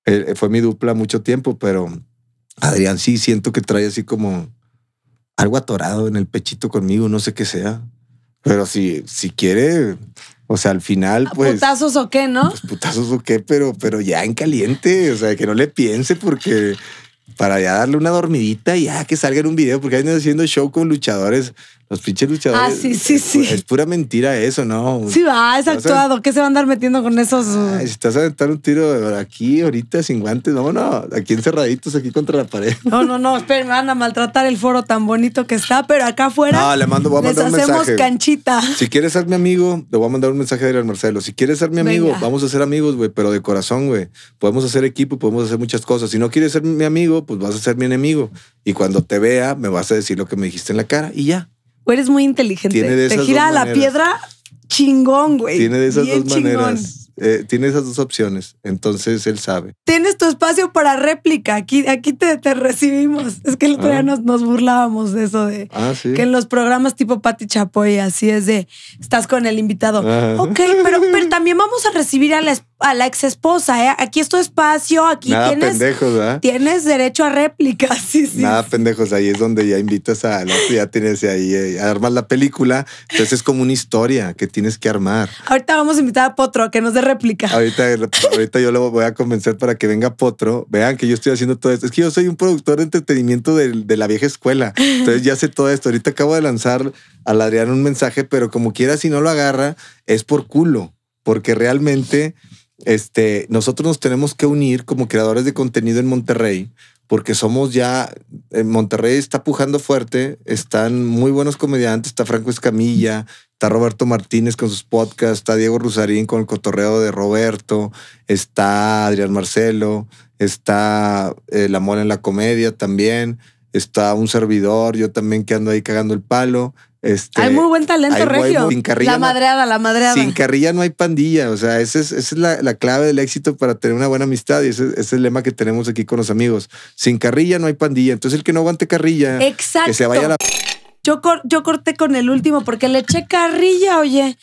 Eh, fue mi dupla mucho tiempo, pero Adrián sí siento que trae así como algo atorado en el pechito conmigo, no sé qué sea. Pero si, si quiere, o sea, al final, ah, pues. ¿Putazos o qué, no? Pues putazos o qué, pero, pero ya en caliente. O sea, que no le piense porque para ya darle una dormidita y ya que salga en un video, porque andan haciendo show con luchadores los pinches luchadores. Ah, sí, sí, sí. Es, pura mentira eso, ¿no? Sí, va, es actuado. ¿Qué se va a andar metiendo con esos? Ay, si te vas a aventar un tiro aquí, ahorita, sin guantes, no, no, aquí encerraditos, aquí contra la pared. No, no, no, esperen, me van a maltratar el foro tan bonito que está, pero acá afuera. le mando, voy a hacemos canchita. Si quieres ser mi amigo, le voy a mandar un mensaje a al Marcelo. Si quieres ser mi amigo, vamos a ser amigos, güey, pero de corazón, güey. Podemos hacer equipo, podemos hacer muchas cosas. Si no quieres ser mi amigo, pues vas a ser mi enemigo. Y cuando te vea, me vas a decir lo que me dijiste en la cara y ya eres muy inteligente. Te gira la piedra chingón, güey. Tiene de esas dos maneras. Eh, tiene esas dos opciones. Entonces él sabe. Tienes tu espacio para réplica. Aquí, aquí te, recibimos. Es que el otro ah. nos, burlábamos de eso de ah, que en los programas tipo Pati Chapoy, así es de estás con el invitado. Ok, pero, pero, también vamos a recibir a la, a la ex esposa, ¿eh? aquí es tu espacio, aquí tienes, pendejos, tienes derecho a réplicas. (laughs) Nada pendejos, ahí es donde ya invitas a la ya tienes ahí, eh, armas la película. Entonces es como una historia que tienes que armar. Ahorita vamos a invitar a Potro a que nos dé réplica. Ahorita, (laughs) ahorita yo lo voy a convencer para que venga Potro. Vean que yo estoy haciendo todo esto. Es que yo soy un productor de entretenimiento de, la vieja escuela. Entonces ya sé todo esto. Ahorita acabo de lanzar al Adrián un mensaje, pero como quiera, si no lo agarra, es por culo. Porque realmente este, nosotros nos tenemos que unir como creadores de contenido en Monterrey, porque somos ya, en eh, Monterrey está pujando fuerte, están muy buenos comediantes, está Franco Escamilla, está Roberto Martínez con sus podcasts, está Diego Rusarín con el cotorreo de Roberto, está Adrián Marcelo, está el eh, amor en la Comedia también, está un servidor, yo también que ando ahí cagando el palo, este, hay muy buen talento, Regio. la madreada, la madreada. Sin carrilla no hay pandilla. O sea, esa es, la, clave del éxito para tener una buena amistad. Y ese, es el lema que tenemos aquí con los amigos. Sin carrilla no hay pandilla. Entonces, el que no aguante carrilla, que se vaya a la. Yo, yo corté con el último porque le eché carrilla, oye.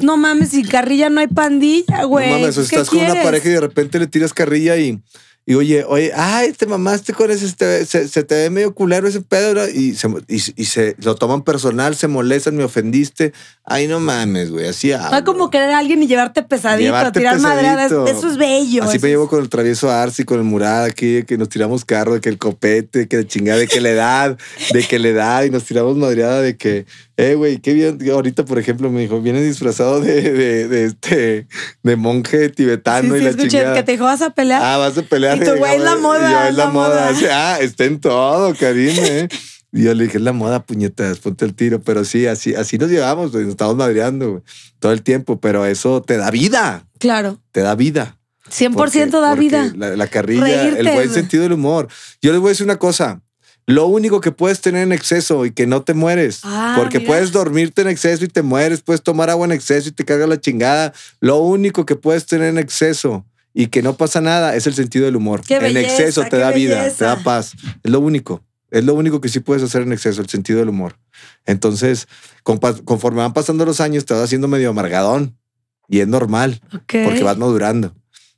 No mames, sin carrilla no hay pandilla, güey. No mames, estás con una pareja y de repente le tiras carrilla y y oye, oye, ay, te mamaste con ese, se, te ve medio culero ese pedo, y, se, lo toman personal, se molestan, me ofendiste. Ay, no mames, güey, así va como querer a alguien y llevarte pesadito, tirar madreada eso es bello. Así me llevo con el travieso Arce y con el Murad aquí, que nos tiramos carro, de que el copete, que la chingada, de que la edad, de que la edad, y nos tiramos madreada de que eh, güey, qué bien. Ahorita, por ejemplo, me dijo, vienes disfrazado de, de, de este de monje tibetano sí, y sí, la escuché, que te dijo, vas a pelear. Ah, vas a pelear. Y tu güey, es la moda. Yo, es la, moda. Ah, está en todo, Karim, eh". Y yo le dije, es la moda, puñetas, ponte el tiro. Pero sí, así, así nos llevamos, nos estamos madreando todo el tiempo, pero eso te da vida. Claro. Te da vida. 100% da vida. La, carrilla, el buen sentido del humor. Yo les voy a decir una cosa lo único que puedes tener en exceso y que no te mueres. Ah, porque puedes dormirte en exceso y te mueres, puedes tomar agua en exceso y te caga la chingada. Lo único que puedes tener en exceso y que no pasa nada es el sentido del humor. en exceso te da vida, te da paz. Es lo único. Es lo único que sí puedes hacer en exceso, el sentido del humor. Entonces, conforme van pasando los años, te vas haciendo medio amargadón. Y es normal, porque vas madurando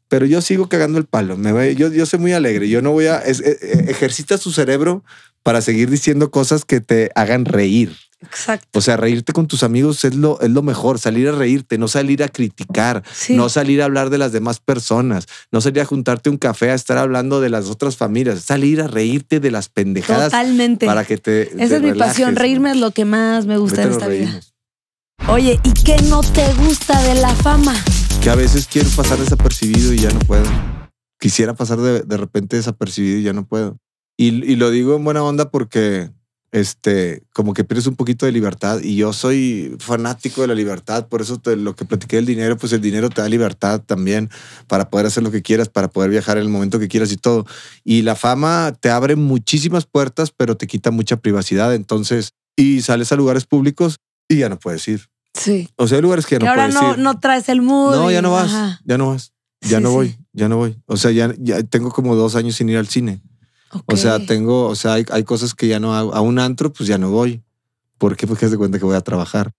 pero yo sigo cagando el palo. Me yo, yo soy muy alegre. Yo no voy a. E, e, ejercita su cerebro para seguir diciendo cosas que te hagan reír. Exacto. O sea, reírte con tus amigos es lo, es lo mejor, salir a reírte, no salir a criticar, no salir a hablar de las demás personas, no salir a juntarte un café a estar hablando de las otras familias, salir a reírte de las pendejadas. Totalmente. Para que te... Esa es mi pasión, reírme es lo que más me gusta en esta vida. Oye, ¿y qué no te gusta de la fama? a veces quiero pasar desapercibido y ya no puedo. Quisiera pasar de, repente desapercibido y ya no puedo. Y, lo digo en buena onda porque, este, como que pierdes un poquito de libertad y yo soy fanático de la libertad, por eso lo que platiqué del dinero, pues el dinero te da libertad también para poder hacer lo que quieras, para poder viajar en el momento que quieras y todo. Y la fama te abre muchísimas puertas, pero te quita mucha privacidad, entonces, y sales a lugares públicos y ya no puedes ir. Sí. O sea, hay lugares que no ahora no, no traes el mood. No, ya no vas. Ya no vas. Ya no voy. Ya no voy. O sea, ya, ya, tengo como dos años sin ir al cine. O sea, tengo, o sea, hay, cosas que ya no hago. A un antro, pues ya no voy. ¿Por qué? Porque has de cuenta que voy a trabajar.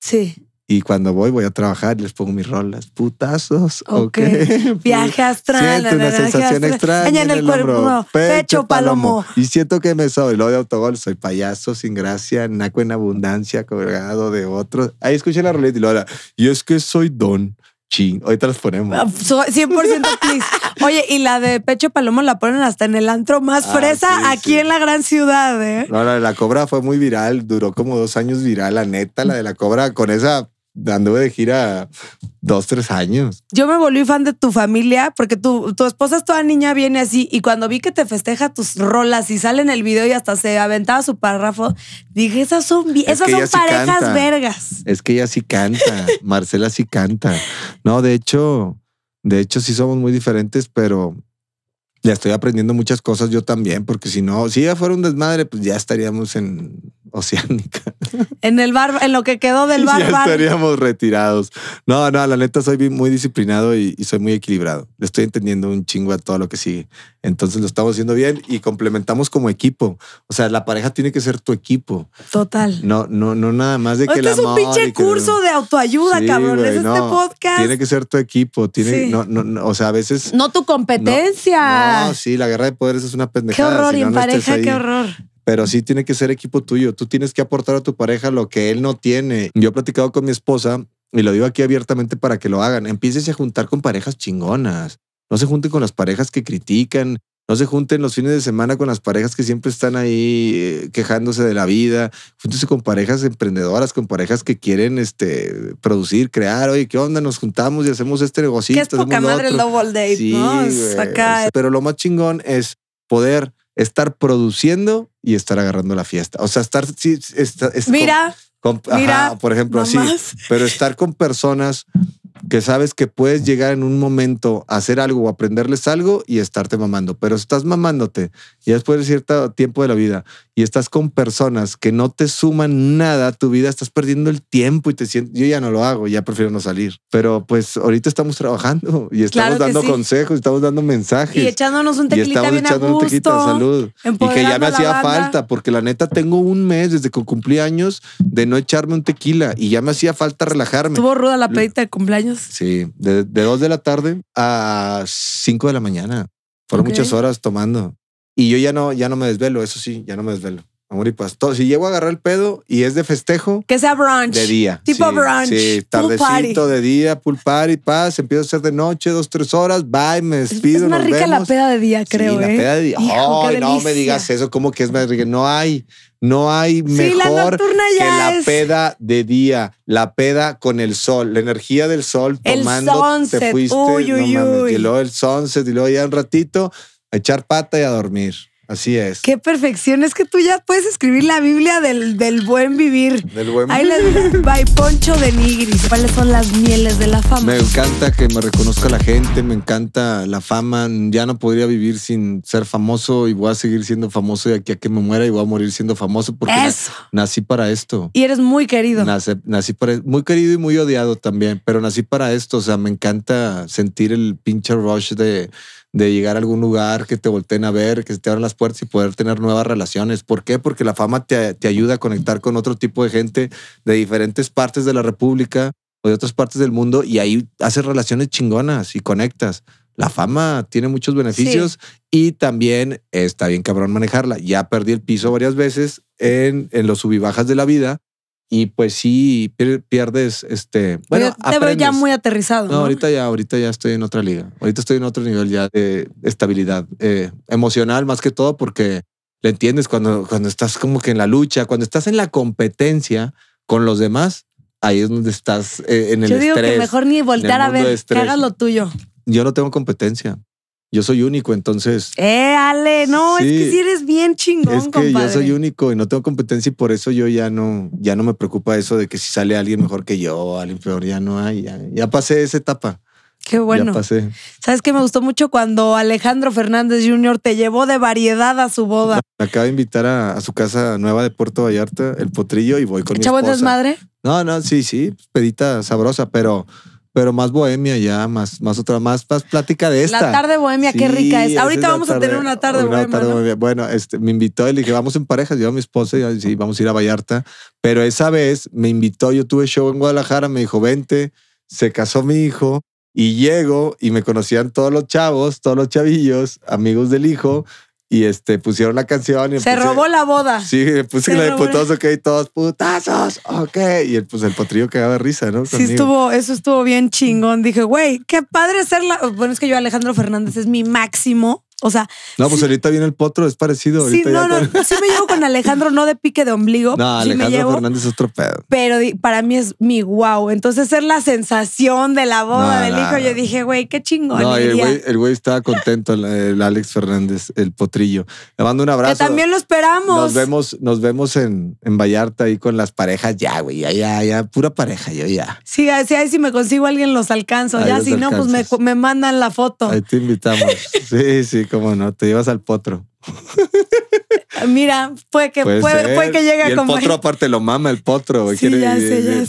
Sí. Y cuando voy, voy a trabajar, les pongo mis rolas. Putazos. Ok. okay. (laughs) Viaje astral. Siento una sensación extraña en, el, cuerpo, pecho, palomo. Y siento que me soy. Lo de autogol, soy payaso, sin gracia, naco en abundancia, colgado de otros. Ahí escuché la roleta y lo ahora. yo es que soy don. Ching. Hoy te ponemos. 100% ah, please. (laughs) Oye, y la de Pecho Palomo la ponen hasta en el antro más ah, fresa aquí en la gran ciudad, ¿eh? No, la de la cobra fue muy viral. Duró como dos años viral, la neta, la de la cobra con esa anduve de gira dos, tres años. Yo me volví fan de tu familia porque tu, tu esposa es toda niña, viene así y cuando vi que te festeja tus rolas y sale en el video y hasta se aventaba su párrafo, dije, esas son, esas parejas vergas. Es que ella sí canta, Marcela sí canta. No, de hecho, de hecho sí somos muy diferentes, pero ya estoy aprendiendo muchas cosas yo también, porque si no, si ya fuera un desmadre, pues ya estaríamos en Oceánica. (laughs) En el bar, en lo que quedó del bar. Ya estaríamos retirados. No, no, la neta soy muy disciplinado y, soy muy equilibrado. Le estoy entendiendo un chingo a todo lo que sigue. Entonces lo estamos haciendo bien y complementamos como equipo. O sea, la pareja tiene que ser tu equipo. Total. No, no, no nada más de que este la es un pinche curso de autoayuda, cabrón. es este podcast. Tiene que ser tu equipo. Tiene, no, no, o sea, a veces. No tu competencia. No, sí, la guerra de poderes es una pendejada. Qué horror, y pareja, qué horror. Pero sí tiene que ser equipo tuyo. Tú tienes que aportar a tu pareja lo que él no tiene. Yo he platicado con mi esposa y lo digo aquí abiertamente para que lo hagan. Empieces a juntar con parejas chingonas. No se junten con las parejas que critican, no se junten los fines de semana con las parejas que siempre están ahí eh, quejándose de la vida. Júntense con parejas emprendedoras, con parejas que quieren este, producir, crear. Oye, ¿qué onda? Nos juntamos y hacemos este negocio. Que es poca madre el double Pero lo más chingón es poder estar produciendo y estar agarrando la fiesta. O sea, estar... Mira. por ejemplo, así. Pero estar con personas que sabes que puedes llegar en un momento a hacer algo o aprenderles algo y estarte mamando, pero estás mamándote y después de cierto tiempo de la vida y estás con personas que no te suman nada a tu vida, estás perdiendo el tiempo y te sientes, yo ya no lo hago, ya prefiero no salir, pero pues ahorita estamos trabajando y estamos dando consejos, estamos dando mensajes y echándonos un tequilita y estamos bien echando a gusto, salud y que ya me hacía falta porque la neta tengo un mes desde que cumplí años de no echarme un tequila y ya me hacía falta relajarme. Estuvo ruda la pedita de cumpleaños Sí, de, dos de la tarde a cinco de la mañana. Fueron muchas horas tomando. Y yo ya no, ya no me desvelo, eso sí, ya no me desvelo. Amor y paz. si llego a agarrar el pedo y es de festejo. Que sea brunch. De día. Tipo brunch. Sí, tardecito, de día, pulpar y paz. Empiezo a ser de noche, dos, tres horas. Bye, me despido. Es más rica la peda de día, creo. Sí, la ¿eh? peda de día. Ay, no me digas eso, ¿Cómo que es más rica. No hay. No hay mejor que la peda de día, la peda con el sol, la energía del sol el tomando. Sunset. Te fuiste, uy, y luego el sunset, y luego ya un ratito a echar pata y a dormir. Así es. Qué perfección. Es que tú ya puedes escribir la Biblia del, buen vivir. Del buen vivir. Ahí les by Poncho de Nigris. ¿Cuáles son las mieles de la fama? Me encanta que me reconozca la gente, me encanta la fama. Ya no podría vivir sin ser famoso y voy a seguir siendo famoso de aquí a que me muera y voy a morir siendo famoso porque nací para esto. Y eres muy querido. Nací, nací muy querido y muy odiado también, pero nací para esto. O sea, me encanta sentir el pinche rush de de llegar a algún lugar, que te volteen a ver, que se te abran las puertas y poder tener nuevas relaciones. ¿Por qué? Porque la fama te, ayuda a conectar con otro tipo de gente de diferentes partes de la República o de otras partes del mundo y ahí haces relaciones chingonas y conectas. La fama tiene muchos beneficios y también está bien cabrón manejarla. Ya perdí el piso varias veces en, en los subibajas de la vida y pues sí pierdes este bueno te veo ya muy aterrizado no, ahorita ya ahorita ya estoy en otra liga ahorita estoy en otro nivel ya de estabilidad eh, emocional más que todo porque le entiendes cuando cuando estás como que en la lucha cuando estás en la competencia con los demás ahí es donde estás eh, en el yo digo que mejor ni voltear a ver que lo tuyo yo no tengo competencia yo soy único, entonces. ¡Eh, Ale! No, es que si eres bien chingón, Es que yo soy único y no tengo competencia y por eso yo ya no, ya no me preocupa eso de que si sale alguien mejor que yo, alguien peor, ya no hay. Ya, pasé esa etapa. Qué bueno. Ya pasé. ¿Sabes qué me gustó mucho cuando Alejandro Fernández Jr. te llevó de variedad a su boda? Me acaba de invitar a, su casa nueva de Puerto Vallarta, el potrillo, y voy con mi esposa. madre? No, no, sí, sí, pedita sabrosa, pero pero más bohemia ya, más, más otra, más, plática de esta. La tarde bohemia, qué rica es. Ahorita vamos a tener una tarde, bohemia, Bueno, este, me invitó y le vamos en parejas, yo a mi esposa y vamos a ir a Vallarta. Pero esa vez me invitó, yo tuve show en Guadalajara, me dijo, vente, se casó mi hijo y llego y me conocían todos los chavos, todos los chavillos, amigos del hijo. Y este, pusieron la canción. Y se robó la boda. Sí, puse la de putazos, ok, todos putazos, ok. Y el, pues el potrillo cagaba risa, ¿no? Sí, estuvo, eso estuvo bien chingón. Dije, güey, qué padre ser la. Bueno, es que yo, Alejandro Fernández, es mi máximo o sea. No, pues ahorita viene el potro, es parecido. sí, no, no, sí me llevo con Alejandro, no de pique de ombligo. No, Alejandro Fernández es otro pedo. Pero para mí es mi wow. Entonces ser la sensación de la boda del hijo. yo dije, güey, qué chingón. No, el güey, estaba contento, el, Alex Fernández, el potrillo. Le mando un abrazo. Que también lo esperamos. Nos vemos, nos vemos en, en Vallarta ahí con las parejas. Ya, güey, ya, ya, pura pareja, yo ya. Sí, así, ahí si me consigo alguien los alcanzo. ya, si no, pues me, me mandan la foto. Ahí te invitamos. (laughs) Sí, sí. Como no, te ibas al potro. (laughs) Mira, puede que, puede, puede, que llegue y el potro aparte lo mama el potro.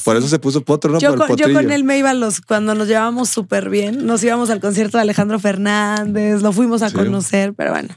por eso se puso potro, ¿no? Yo, con, yo con él me iba los, cuando nos llevábamos súper bien, nos íbamos al concierto de Alejandro Fernández, lo fuimos a conocer, pero bueno.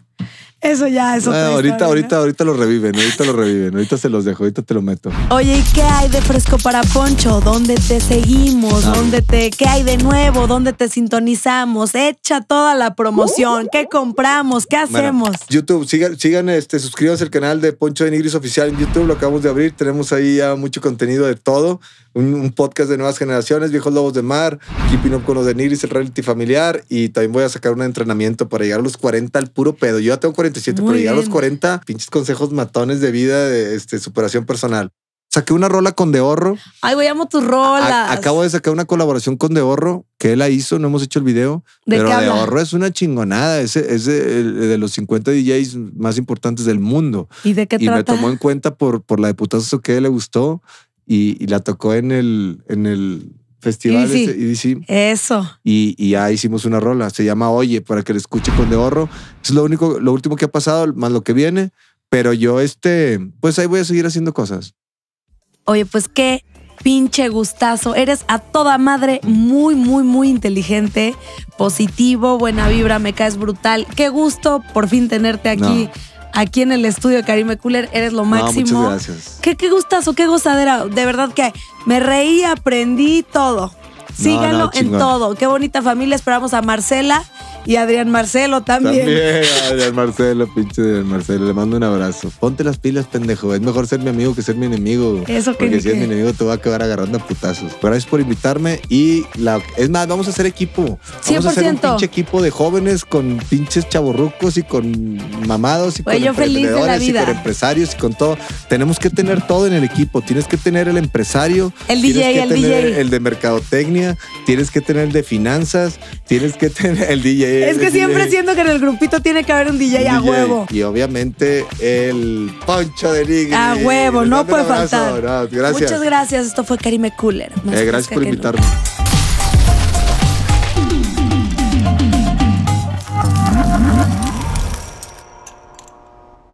Eso ya, eso. Ah, ya. ahorita, ahorita, ahorita lo reviven, ahorita lo reviven, ahorita se los dejo, ahorita te lo meto. Oye, ¿y qué hay de fresco para Poncho? ¿Dónde te seguimos? Ah. te, qué hay de nuevo? ¿Dónde te sintonizamos? Echa toda la promoción. ¿Qué compramos? ¿Qué hacemos? YouTube, sigan, sigan, este, suscríbanse al canal de Poncho de Nigris Oficial en YouTube, lo acabamos de abrir. Tenemos ahí ya mucho contenido de todo. Un, podcast de nuevas generaciones, Viejos Lobos de Mar, Keeping Up con los de Nigris, el reality familiar. Y también voy a sacar un entrenamiento para llegar a los 40 al puro pedo. Yo ya tengo 40 pero ya a los 40, pinches consejos matones de vida, de este, superación personal. Saqué una rola con Dehorro. Ay, güey, amo tus rolas. acabo de sacar una colaboración con Dehorro que él la hizo, no hemos hecho el video. ¿De pero es una chingonada. Es, es de los 50 DJs más importantes del mundo. ¿Y de qué me tomó en cuenta por, por la de putazo que le gustó y, y, la tocó en el, en el festivales eh, y Eso. Y, ya hicimos una rola. Se llama Oye, para que lo escuche con Dehorro. Es lo único, lo último que ha pasado, más lo que viene. Pero yo, este, pues ahí voy a seguir haciendo cosas. Oye, pues qué pinche gustazo. Eres a toda madre muy, muy, muy inteligente, positivo, buena vibra, me caes brutal. Qué gusto por fin tenerte aquí aquí en el estudio, Karime Cooler. Eres lo máximo. muchas gracias. Qué, qué gustazo, qué gozadera. De verdad que me reí, aprendí todo. Síganlo en todo. Qué bonita familia. Esperamos a Marcela y Adrián Marcelo también. Adrián Marcelo, pinche Adrián Marcelo. Le mando un abrazo. Ponte las pilas, pendejo. Es mejor ser mi amigo que ser mi enemigo. Eso que Porque si eres mi enemigo te voy a acabar agarrando a putazos. Gracias por invitarme y es más, vamos a hacer equipo. Vamos 100%. a hacer un pinche equipo de jóvenes con pinches chaborrucos y con mamados y con emprendedores y con empresarios y con todo. Tenemos que tener todo en el equipo. Tienes que tener el empresario. El DJ, el DJ. El de mercadotecnia. Tienes que tener el de finanzas. Tienes que tener el DJ es que siempre siento que en el grupito tiene que haber un DJ, a huevo. Y obviamente el poncho de Nigri. A huevo, no puede faltar. Muchas gracias. Esto fue Karime Cooler. Eh, gracias por invitarme.